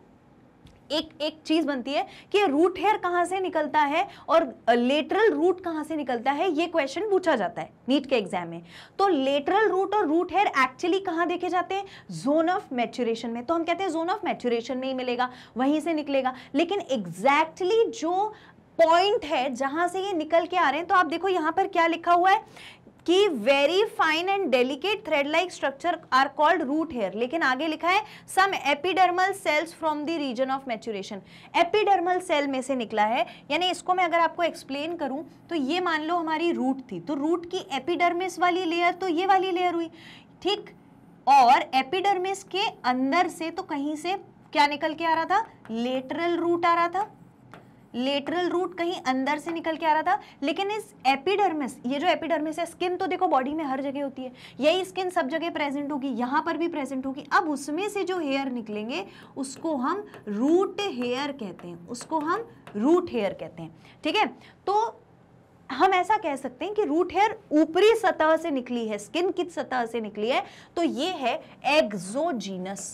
एक एक चीज बनती है कि रूट हेयर कहां से निकलता है और लेटरल रूट कहां से निकलता है ये क्वेश्चन पूछा जाता है नीट के एग्जाम में तो लेटरल रूट और रूट हेयर एक्चुअली कहां देखे जाते हैं जोन ऑफ मैचुरेशन में तो हम कहते हैं जोन ऑफ मैचुरेशन में ही मिलेगा वहीं से निकलेगा लेकिन एग्जैक्टली exactly जो पॉइंट है जहां से ये निकल के आ रहे हैं तो आप देखो यहां पर क्या लिखा हुआ है कि very fine and delicate thread like structure are called root hair लेकिन आगे लिखा है some epidermal cells from the region of maturation epidermal cell में से निकला है यानी इसको मैं अगर आपको एक्सप्लेन करूं तो ये मान लो हमारी रूट थी तो रूट की एपिडर्मिस वाली लेयर तो ये वाली लेयर हुई ठीक और एपिडर्मिस के अंदर से तो कहीं से क्या निकल के आ रहा था लेटरल रूट आ रहा था लेटरल रूट कहीं अंदर से निकल के आ रहा था लेकिन इस एपिडर्मिस ये जो एपिडर्मिस है स्किन तो देखो बॉडी में हर जगह होती है यही स्किन सब जगह प्रेजेंट होगी यहाँ पर भी प्रेजेंट होगी अब उसमें से जो हेयर निकलेंगे उसको हम रूट हेयर कहते हैं उसको हम रूट हेयर कहते हैं ठीक है तो हम ऐसा कह सकते हैं कि रूट हेयर ऊपरी सतह से निकली है स्किन किस सतह से निकली है तो ये है एग्जोजीनस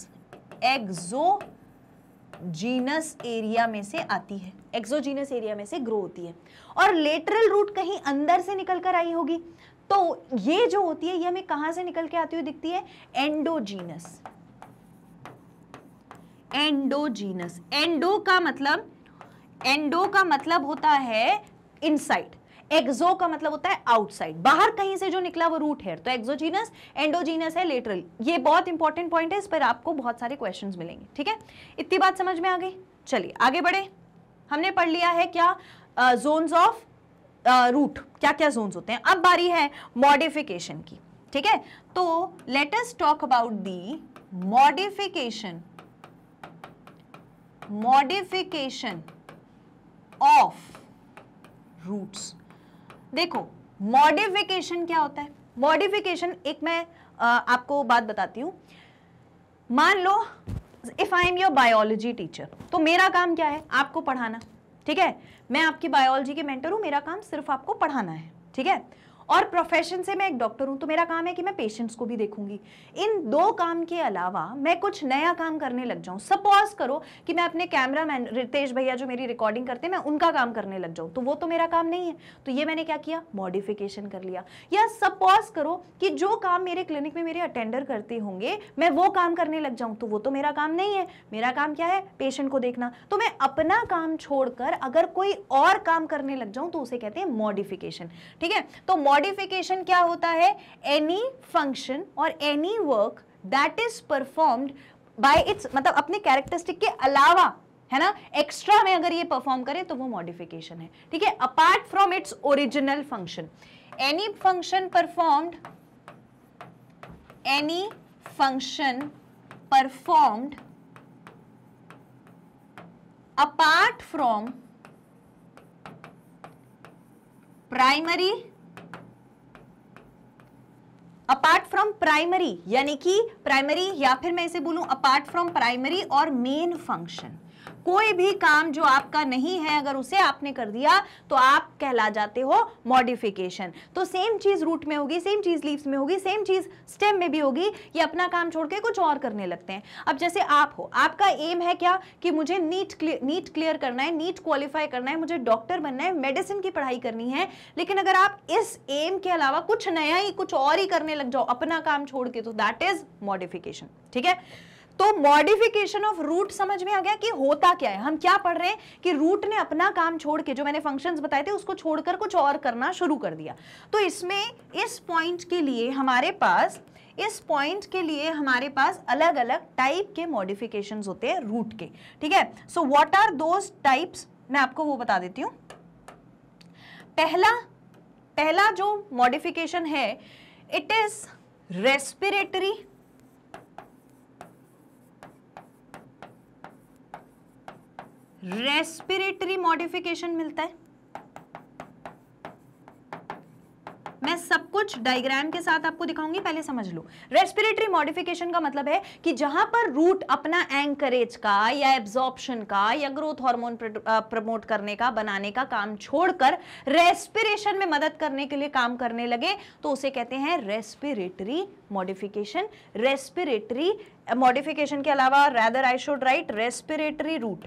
एग्जो जीनस एरिया में से आती है एक्सोजीनस एरिया में से ग्रो होती है और लेटरल रूट कहीं अंदर से निकल कर आई होगी तो ये जो होती है ये हमें कहां से निकल के आती हुई दिखती है एंडोजीनस एंडोजीनस एंडो का मतलब एंडो का मतलब होता है इनसाइड एक्सो का मतलब होता है आउटसाइड बाहर कहीं से जो निकला वो रूट हेयर तो एक्सोजीनस एंडोजीनस है लेटरल ये बहुत इंपॉर्टेंट पॉइंट है इस पर आपको बहुत सारे क्वेश्चन मिलेंगे ठीक है इतनी बात समझ में आ गई चलिए आगे बढ़े हमने पढ़ लिया है क्या जोन ऑफ रूट क्या क्या जोन होते हैं अब बारी है मॉडिफिकेशन की ठीक है तो latest talk about the modification modification of roots देखो मॉडिफिकेशन क्या होता है मॉडिफिकेशन एक मैं आ, आपको बात बताती हूं मान लो if I am your biology teacher तो मेरा काम क्या है आपको पढ़ाना ठीक है मैं आपकी बायोलॉजी के मेंटर हूं मेरा काम सिर्फ आपको पढ़ाना है ठीक है और प्रोफेशन से मैं एक डॉक्टर हूँ तो मेरा काम है कि मैं पेशेंट्स को भी देखूंगी इन दो काम के अलावा मैं कुछ नया काम करने लग जाऊँ सपोज करो कि मैं अपने कैमरा मैन रितेश भैया जो मेरी रिकॉर्डिंग करते हैं मैं उनका काम करने लग जाऊँ तो वो तो मेरा काम नहीं है तो ये मैंने क्या किया मॉडिफिकेशन कर लिया या सपोज करो कि जो काम मेरे क्लिनिक में मेरे अटेंडर करते होंगे मैं वो काम करने लग जाऊँ तो वो तो मेरा काम नहीं है मेरा काम क्या है पेशेंट को देखना तो मैं अपना काम छोड़कर अगर कोई और काम करने लग जाऊँ तो उसे कहते हैं मॉडिफिकेशन ठीक है तो मॉडिफिकेशन क्या होता है एनी फंक्शन और any work that is performed by its मतलब अपने कैरेक्टरिस्टिक के अलावा है ना एक्स्ट्रा में अगर ये परफॉर्म करें तो वो मॉडिफिकेशन है ठीक है apart from its original function any function performed any function performed apart from primary apart from primary यानी कि प्राइमरी या फिर मैं इसे बोलूं अपार्ट फ्रॉम प्राइमरी और मेन फंक्शन कोई भी काम जो आपका नहीं है अगर उसे आपने कर दिया तो आप कहला जाते हो मॉडिफिकेशन तो सेम चीज रूट में होगी सेम चीज लीव्स में होगी सेम चीज स्टेम में भी होगी ये अपना काम छोड़ के कुछ और करने लगते हैं अब जैसे आप हो आपका एम है क्या कि मुझे नीट नीट क्लियर करना है नीट क्वालिफाई करना है मुझे डॉक्टर बनना है मेडिसिन की पढ़ाई करनी है लेकिन अगर आप इस एम के अलावा कुछ नया ही कुछ और ही करने लग जाओ अपना काम छोड़ के तो दैट इज मॉडिफिकेशन ठीक है तो मॉडिफिकेशन ऑफ रूट समझ में आ गया कि होता क्या है हम क्या पढ़ रहे हैं कि रूट ने अपना काम छोड़ के जो मैंने फंक्शंस बताए थे उसको छोड़कर कुछ और करना शुरू कर दिया तो इसमें इस पॉइंट के लिए हमारे पास इस पॉइंट के लिए हमारे पास अलग अलग टाइप के मॉडिफिकेशन होते हैं रूट के ठीक है so what are those types मैं आपको वो बता देती हूँ पहला पहला जो मॉडिफिकेशन है it is respiratory respiratory modification मिलता है मैं सब कुछ डायग्राम के साथ आपको दिखाऊंगी पहले समझ लो रेस्पिरेटरी मॉडिफिकेशन का मतलब है कि जहां पर रूट अपना एंकरेज का या एब्जॉर्प्शन का या ग्रोथ हार्मोन प्रमोट करने का बनाने का काम छोड़कर रेस्पिरेशन में मदद करने के लिए काम करने लगे तो उसे कहते हैं रेस्पिरेटरी मॉडिफिकेशन रेस्पिरेटरी मॉडिफिकेशन के अलावा rather I should write respiratory root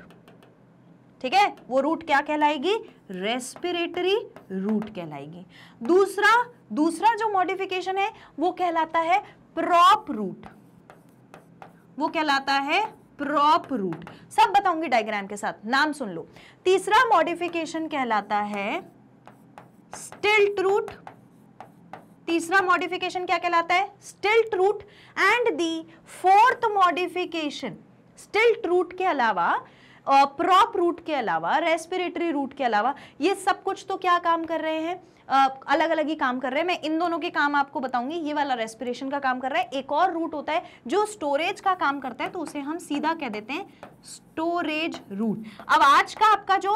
ठीक है वो रूट क्या कहलाएगी रेस्पिरेटरी रूट कहलाएगी दूसरा दूसरा जो मॉडिफिकेशन है वो कहलाता है प्रॉप रूट वो कहलाता है प्रॉप रूट सब बताऊंगी डायग्राम के साथ नाम सुन लो तीसरा मॉडिफिकेशन कहलाता है स्टिल्ट रूट तीसरा मॉडिफिकेशन क्या कहलाता है stilt root and the fourth modification stilt root के अलावा प्रॉप रूट के अलावा रेस्पिरेटरी रूट के अलावा ये सब कुछ तो क्या काम कर रहे हैं अलग अलग ही काम कर रहे हैं मैं इन दोनों के काम आपको बताऊंगी ये वाला रेस्पिरेशन का काम कर रहा है एक और रूट होता है जो स्टोरेज का काम करता है तो उसे हम सीधा कह देते हैं स्टोरेज रूट अब आज का आपका जो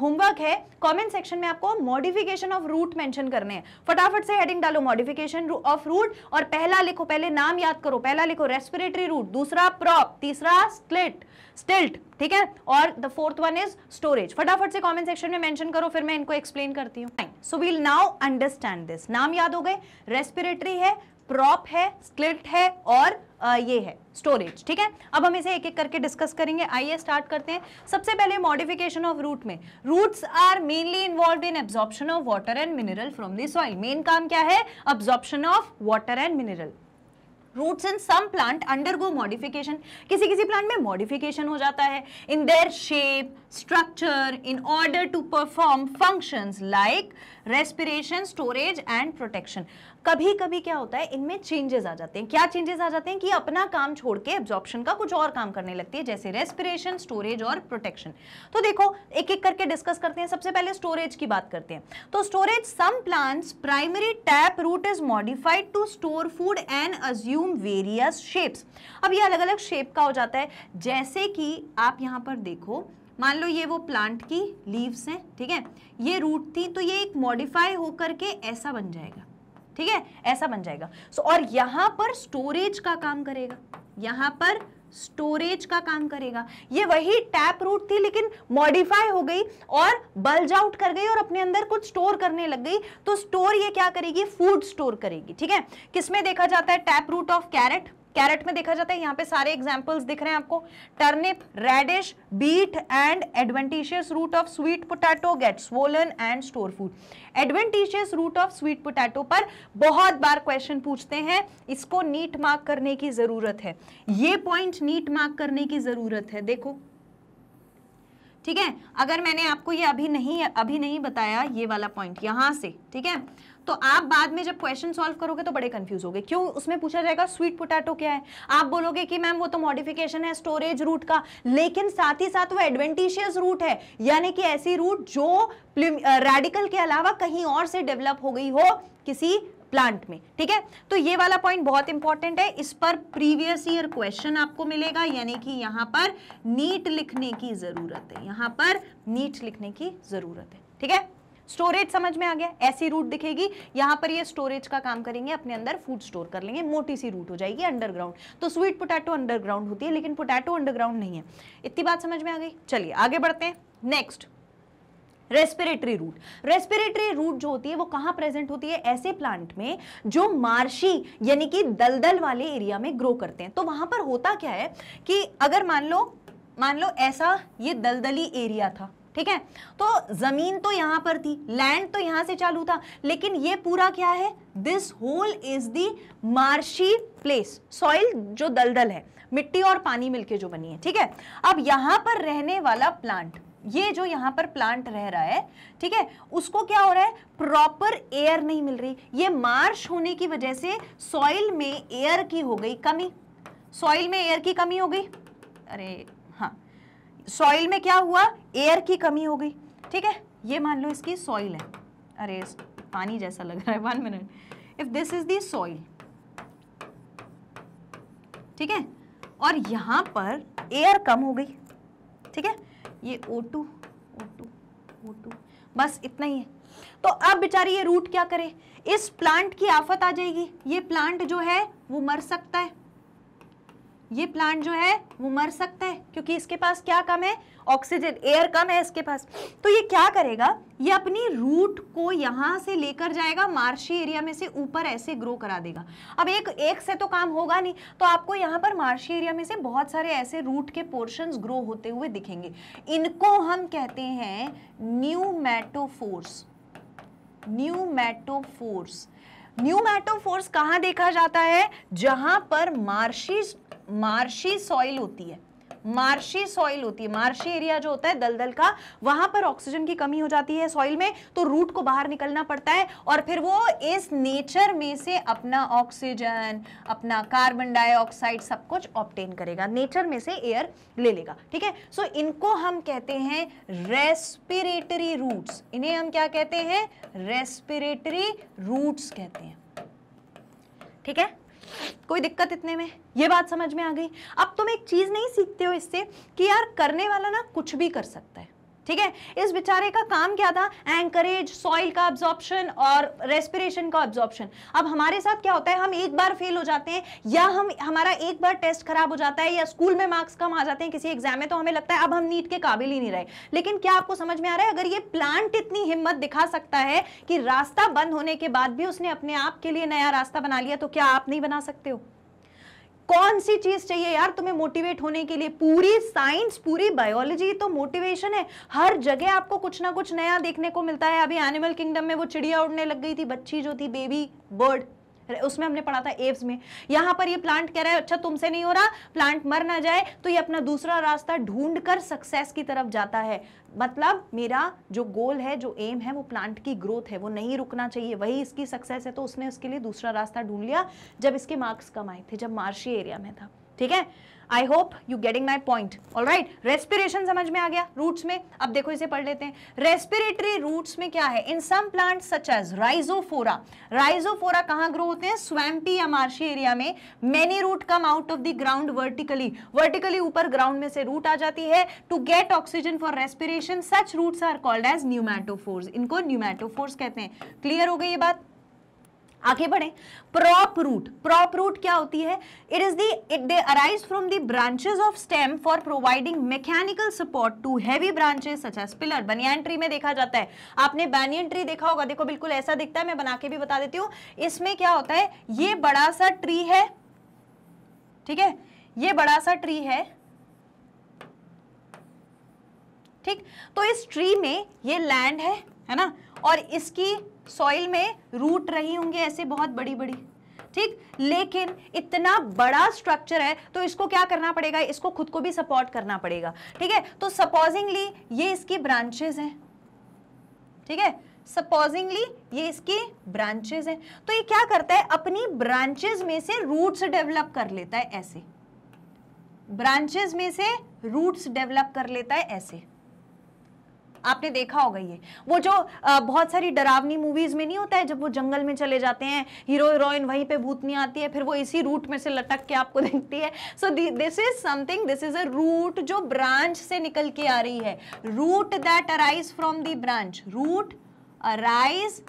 होमवर्क है कमेंट सेक्शन में आपको मॉडिफिकेशन ऑफ रूट मेंशन करने हैं फटाफट से हेडिंग डालो मॉडिफिकेशन ऑफ रूट और पहला लिखो पहले नाम याद करो पहला लिखो रेस्पिरेटरी रूट दूसरा प्रॉप तीसरा स्लिट स्टिल्ट ठीक है और the fourth one is storage फटाफट से कमेंट सेक्शन में मेंशन करो फिर मैं इनको एक्सप्लेन करती हूँ so we'll now understand this नाम याद हो गए रेस्पिरेटरी है प्रॉप है स्क्लिट है और ये है स्टोरेज ठीक है अब हम इसे एक एक करके डिस्कस करेंगे आइए स्टार्ट करते हैं सबसे पहले मॉडिफिकेशन ऑफ रूट में roots are mainly involve in absorption of water and mineral from the soil main काम क्या है absorption of water and mineral roots in some plant undergo modification किसी किसी प्लांट में मॉडिफिकेशन हो जाता है in their shape structure in order to perform functions like respiration storage and protection कभी कभी क्या होता है इनमें चेंजेस आ जाते हैं क्या चेंजेस आ जाते हैं कि अपना काम छोड़ के एब्जॉर्प्शन का कुछ और काम करने लगती है जैसे रेस्पिरेशन स्टोरेज और प्रोटेक्शन तो देखो एक एक करके डिस्कस करते हैं सबसे पहले स्टोरेज की बात करते हैं तो storage some plants primary tap root is modified to store food and assume various shapes अब ये अलग अलग शेप का हो जाता है जैसे कि आप यहाँ पर देखो मान लो ये वो प्लांट की लीव्स हैं ठीक है ये रूट थी तो ये एक मॉडिफाई होकर के ऐसा बन जाएगा ठीक है ऐसा बन जाएगा सो so, और यहाँ पर स्टोरेज का काम करेगा यहाँ पर स्टोरेज का काम करेगा ये वही टैप रूट थी लेकिन मॉडिफाई हो गई और बल्ज आउट कर गई और अपने अंदर कुछ स्टोर करने लग गई तो स्टोर ये क्या करेगी फूड स्टोर करेगी ठीक है किसमें देखा जाता है tap root of carrot carrot में देखा जाता है यहाँ पे सारे एग्जाम्पल्स दिख रहे हैं आपको turnip radish beet and adventitious root of sweet potato get swollen and store food adventitious root of sweet potato पर बहुत बार क्वेश्चन पूछते हैं इसको नीट मार्क करने की ज़रूरत है ये पॉइंट नीट मार्क करने की ज़रूरत है देखो ठीक है अगर मैंने आपको ये अभी नहीं अभी नहीं बताया ये वाला पॉइंट यहां से ठीक है तो आप बाद में जब क्वेश्चन सॉल्व करोगे तो बड़े कंफ्यूज होगे क्यों उसमें पूछा जाएगा स्वीट पोटैटो क्या है आप बोलोगे कि मैम वो तो मॉडिफिकेशन है स्टोरेज रूट का लेकिन साथ ही साथ वो एडवेंटिशियस रूट है यानी कि ऐसी रूट जो रेडिकल के अलावा कहीं और से डेवलप हो गई हो किसी प्लांट में ठीक है तो ये वाला पॉइंट बहुत इंपॉर्टेंट है इस पर प्रीवियस ईयर क्वेश्चन आपको मिलेगा यानी कि यहां पर नीट लिखने की ज़रूरत है यहां पर नीट लिखने की ज़रूरत है ठीक है स्टोरेज समझ में आ गया ऐसी रूट दिखेगी यहां पर ये स्टोरेज का काम करेंगे अपने अंदर फूड स्टोर कर लेंगे मोटी सी रूट हो जाएगी अंडरग्राउंड तो स्वीट पोटैटो अंडरग्राउंड होती है लेकिन पोटैटो अंडरग्राउंड नहीं है इतनी बात समझ में आ गई चलिए आगे बढ़ते हैं next respiratory root respiratory root जो होती है वो कहाँ प्रेजेंट होती है ऐसे प्लांट में जो मार्शी यानी कि दलदल वाले एरिया में ग्रो करते हैं तो वहां पर होता क्या है कि अगर मान लो मान लो ऐसा ये दलदली एरिया था ठीक है तो जमीन तो यहां पर थी लैंड तो यहां से चालू था लेकिन ये पूरा क्या है this whole is the marshy place soil जो दलदल है मिट्टी और पानी मिलके जो बनी है ठीक है अब यहां पर रहने वाला प्लांट ये जो यहां पर प्लांट रह रहा है ठीक है उसको क्या हो रहा है प्रॉपर एयर नहीं मिल रही ये मार्श होने की वजह से सॉइल में एयर की हो गई कमी सॉइल में एयर की कमी हो गई अरे सॉइल में क्या हुआ एयर की कमी हो गई ठीक है ये मान लो इसकी सॉइल है अरे पानी जैसा लग रहा है one minute if this is the soil ठीक है और यहां पर एयर कम हो गई ठीक है ये O two O two O two बस इतना ही है तो अब बेचारी ये रूट क्या करे इस प्लांट की आफत आ जाएगी ये प्लांट जो है वो मर सकता है ये प्लांट जो है वो मर सकता है क्योंकि इसके पास क्या कम है ऑक्सीजन एयर कम है इसके पास तो ये क्या करेगा ये अपनी रूट को यहाँ से लेकर जाएगा मार्शी एरिया में से ऊपर ऐसे ग्रो करा देगा अब एक एक से तो काम होगा नहीं तो आपको यहाँ पर मार्शी एरिया में से बहुत सारे ऐसे रूट के पोर्शंस ग्रो होते हुए दिखेंगे इनको हम कहते हैं pneumatophores pneumatophores pneumatophores कहाँ देखा जाता है जहाँ पर मार्शी मार्शी सॉइल होती है मार्शी सॉइल होती है मार्शी एरिया जो होता है दलदल का वहां पर ऑक्सीजन की कमी हो जाती है सॉइल में तो रूट को बाहर निकलना पड़ता है और फिर वो इस नेचर में से अपना ऑक्सीजन अपना कार्बन डाइऑक्साइड सब कुछ ऑप्टेन करेगा नेचर में से एयर ले लेगा ठीक है सो इनको हम कहते हैं रेस्पिरेटरी रूट्स इन्हें हम क्या कहते हैं रेस्पिरेटरी रूट्स कहते हैं ठीक है कोई दिक्कत इतने में ये बात समझ में आ गई अब तुम एक चीज़ नहीं सीखते हो इससे कि यार करने वाला ना कुछ भी कर सकता है ठीक है इस बेचारे का काम क्या था एंकरेज सॉइल का ऑब्जॉर्प्शन और रेस्पिरेशन का ऑब्जॉर्प्शन अब हमारे साथ क्या होता है हम एक बार फेल हो जाते हैं या हम हमारा एक बार टेस्ट खराब हो जाता है या स्कूल में मार्क्स कम आ जाते हैं किसी एग्जाम में तो हमें लगता है अब हम नीट के काबिल ही नहीं रहे लेकिन क्या आपको समझ में आ रहा है अगर ये प्लांट इतनी हिम्मत दिखा सकता है कि रास्ता बंद होने के बाद भी उसने अपने आप के लिए नया रास्ता बना लिया तो क्या आप नहीं बना सकते हो कौन सी चीज चाहिए यार तुम्हें मोटिवेट होने के लिए पूरी साइंस पूरी बायोलॉजी तो मोटिवेशन है हर जगह आपको कुछ ना कुछ नया देखने को मिलता है अभी एनिमल किंगडम में वो चिड़िया उड़ने लग गई थी बच्ची जो थी बेबी बर्ड उसमें हमने पढ़ा था एव्स में यहां पर ये प्लांट कह रहा है अच्छा तुमसे नहीं हो रहा प्लांट मर ना जाए तो ये अपना दूसरा रास्ता ढूंढ कर सक्सेस की तरफ जाता है मतलब मेरा जो गोल है जो एम है वो प्लांट की ग्रोथ है वो नहीं रुकना चाहिए वही इसकी सक्सेस है तो उसने उसके लिए दूसरा रास्ता ढूंढ लिया जब इसके मार्क्स कम आए थे जब मार्शी एरिया में था ठीक है I hope you getting my point all right respiration समझ में आ गया रूट्स में अब देखो इसे पढ़ लेते हैं रेस्पिरेटरी रूट्स में क्या है in some plant such as Rhizophora Rhizophora कहाँ ग्रो होते हैं स्वैम्पी या मार्शी एरिया में many root come out of the ground vertically vertically ऊपर ग्राउंड में से रूट आ जाती है to get oxygen for respiration such roots are called as pneumatophores इनको न्यूमैटोफोर्स कहते हैं क्लियर हो गई ये बात आगे बढ़े प्रॉप रूट प्रॉप रूट क्या होती है it is the it they arise from the branches of stem for providing mechanical support to heavy branches such as pillar banyan tree में देखा जाता है आपने बैनियन ट्री देखा होगा देखो बिल्कुल ऐसा दिखता है मैं बना के भी बता देती हूँ इसमें क्या होता है ये बड़ा सा ट्री है ठीक है ये बड़ा सा ट्री है ठीक तो इस ट्री में ये लैंड है है ना और इसकी सॉइल में रूट रही होंगे ऐसे बहुत बड़ी बड़ी ठीक लेकिन इतना बड़ा स्ट्रक्चर है तो इसको क्या करना पड़ेगा इसको खुद को भी सपोर्ट करना पड़ेगा ठीक है तो सपोजिंगली ये इसकी ब्रांचेस हैं ठीक है सपोजिंगली ये इसकी ब्रांचेज हैं तो ये क्या करता है अपनी ब्रांचेज में से रूट्स डेवलप कर लेता है ऐसे ब्रांचेज में से रूट्स डेवलप कर लेता है ऐसे आपने देखा होगा ये वो जो बहुत सारी डरावनी मूवीज में नहीं होता है जब वो जंगल में चले जाते हैं हीरो हीरोइन वहीं पे भूतनी आती है फिर वो इसी रूट में से लटक के आपको (laughs) देखती है so this is something this is a root जो ब्रांच से निकल के आ रही है root that arise from the branch root arise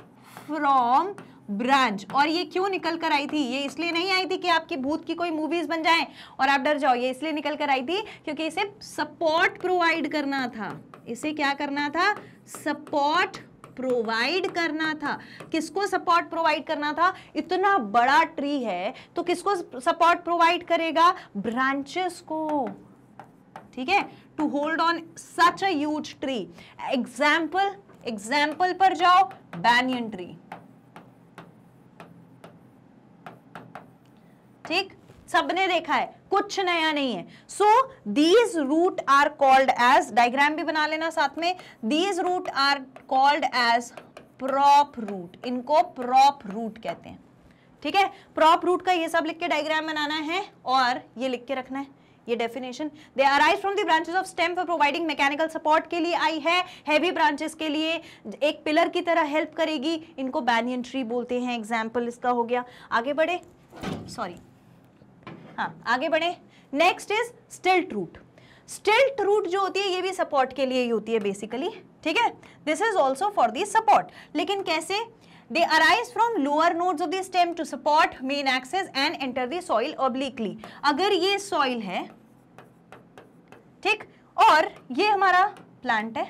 from branch और ये क्यों निकल कर आई थी ये इसलिए नहीं आई थी कि आपकी भूत की कोई मूवीज बन जाए और आप डर जाओ ये इसलिए निकल कर आई थी क्योंकि इसे सपोर्ट प्रोवाइड करना था इसे क्या करना था सपोर्ट प्रोवाइड करना था किसको सपोर्ट प्रोवाइड करना था इतना बड़ा ट्री है तो किसको सपोर्ट प्रोवाइड करेगा ब्रांचेस को ठीक है to hold on such as tree example example पर जाओ बैनियन ट्री ठीक सबने देखा है कुछ नया नहीं है so these root are called as diagram भी बना लेना साथ में these root are called as prop root इनको प्रॉप रूट कहते हैं ठीक है प्रॉप रूट का ये सब लिख के डायग्राम बनाना है और ये लिख के रखना है ये definition they arise from the branches of stem for providing mechanical support के लिए आई है हैवी ब्रांचेस के लिए एक पिलर की तरह हेल्प करेगी इनको बैनियन ट्री बोलते हैं एग्जाम्पल इसका हो गया आगे बढ़े सॉरी हाँ आगे बढ़े next is stilt root stilt root जो होती है ये भी सपोर्ट के लिए ही होती है बेसिकली ठीक है this is also for the support लेकिन कैसे they arise from lower nodes of the stem to support main axis and enter the soil obliquely अगर ये सॉइल है ठीक और ये हमारा प्लांट है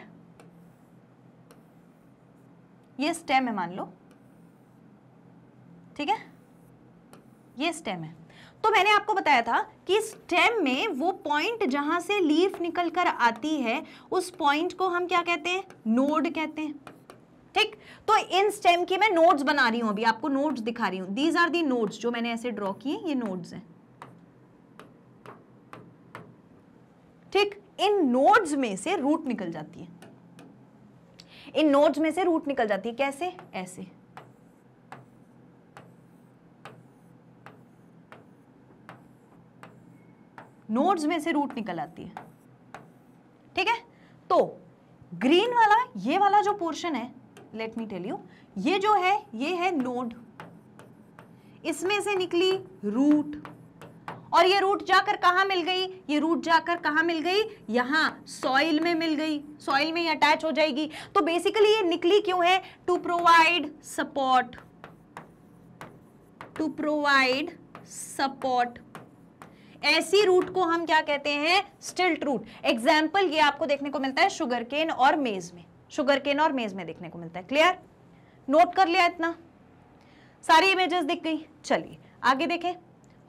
ये स्टेम है मान लो ठीक है ये स्टेम है तो मैंने आपको बताया था कि स्टेम में वो पॉइंट जहां से लीफ निकल कर आती है उस पॉइंट को हम क्या कहते हैं नोड कहते हैं ठीक तो इन स्टेम की मैं नोड्स बना रही हूं अभी आपको नोड्स दिखा रही हूं दीज आर दी नोड्स जो मैंने ऐसे ड्रॉ किए ये नोड्स हैं ठीक इन नोड्स में से रूट निकल जाती है इन नोड्स में से रूट निकल जाती है कैसे ऐसे नोड्स में से रूट निकल आती है ठीक है तो ग्रीन वाला ये वाला जो पोर्शन है लेट मी टेल यू ये जो है ये है नोड इसमें से निकली रूट और ये रूट जाकर कहा मिल गई ये रूट जाकर कहा मिल गई यहां सॉइल में मिल गई सॉइल में अटैच हो जाएगी तो बेसिकली ये निकली क्यों है to provide support to provide support ऐसी रूट को हम क्या कहते हैं स्टिल्ट रूट एग्जाम्पल ये आपको देखने को मिलता है शुगर केन और मेज में शुगर केन और मेज में देखने को मिलता है क्लियर नोट कर लिया इतना सारी इमेजेस दिख गई चलिए आगे देखें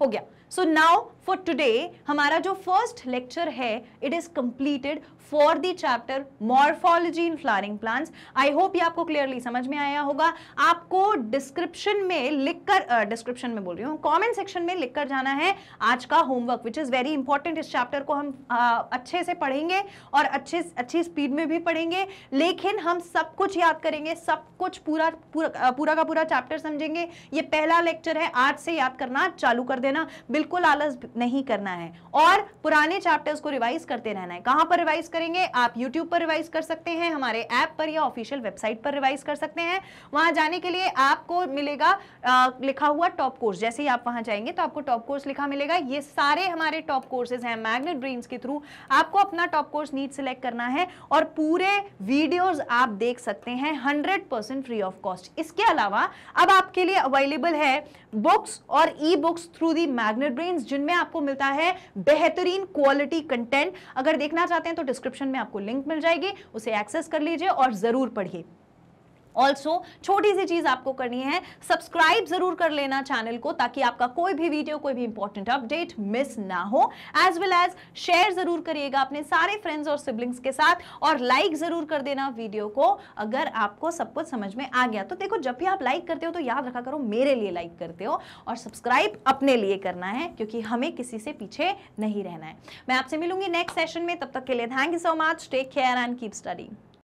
हो गया सो नाउ फॉर टुडे हमारा जो फर्स्ट लेक्चर है it is completed for the chapter morphology in flowering plants I hope ये आपको क्लियरली समझ में आया होगा आपको डिस्क्रिप्शन में लिखकर डिस्क्रिप्शन uh, में बोल रही हूँ कॉमेंट सेक्शन में लिखकर जाना है आज का homework which is very important इस चैप्टर को हम uh, अच्छे से पढ़ेंगे और अच्छे अच्छी स्पीड में भी पढ़ेंगे लेकिन हम सब कुछ याद करेंगे सब कुछ पूरा पूरा पूरा का पूरा चैप्टर समझेंगे ये पहला लेक्चर है आज से याद करना चालू कर देना बिल्कुल आलस नहीं करना है और पुराने चैप्टर्स को रिवाइज करते रहना है कहां पर रिवाइज करें करेंगे आप यूट्यूब पर रिवाइज कर सकते हैं हमारे ऐप पर या ऑफिशियल वेबसाइट पर रिवाइज कर सकते हैं वहां जाने के लिए आपको मिलेगा आ, लिखा हुआ टॉप कोर्स जैसे ही आप वहां जाएंगे तो आपको टॉप कोर्स लिखा मिलेगा ये सारे हमारे टॉप कोर्सेज हैं मैग्नेट ड्रीम्स के थ्रू आपको अपना टॉप कोर्स नीट सिलेक्ट करना है और पूरे वीडियोज आप देख सकते हैं हंड्रेड फ्री ऑफ कॉस्ट इसके अलावा अब आपके लिए अवेलेबल है बुक्स और e books through the Magnet Brains जिनमें आपको मिलता है बेहतरीन क्वालिटी कंटेंट अगर देखना चाहते हैं तो डिस्क्रिप्शन में आपको लिंक मिल जाएगी उसे एक्सेस कर लीजिए और ज़रूर पढ़िए ऑल्सो छोटी सी चीज आपको करनी है सब्सक्राइब जरूर कर लेना चैनल को ताकि आपका कोई भी वीडियो कोई भी इंपॉर्टेंट अपडेट मिस ना हो एज वेल एज शेयर जरूर करिएगा अपने सारे फ्रेंड्स और सिबलिंग्स के साथ और लाइक जरूर कर देना वीडियो को अगर आपको सब कुछ समझ में आ गया तो देखो जब भी आप लाइक करते हो तो याद रखा करो मेरे लिए लाइक करते हो और सब्सक्राइब अपने लिए करना है क्योंकि हमें किसी से पीछे नहीं रहना है मैं आपसे मिलूंगी नेक्स्ट सेशन में तब तक के लिए thank you so much take care and keep study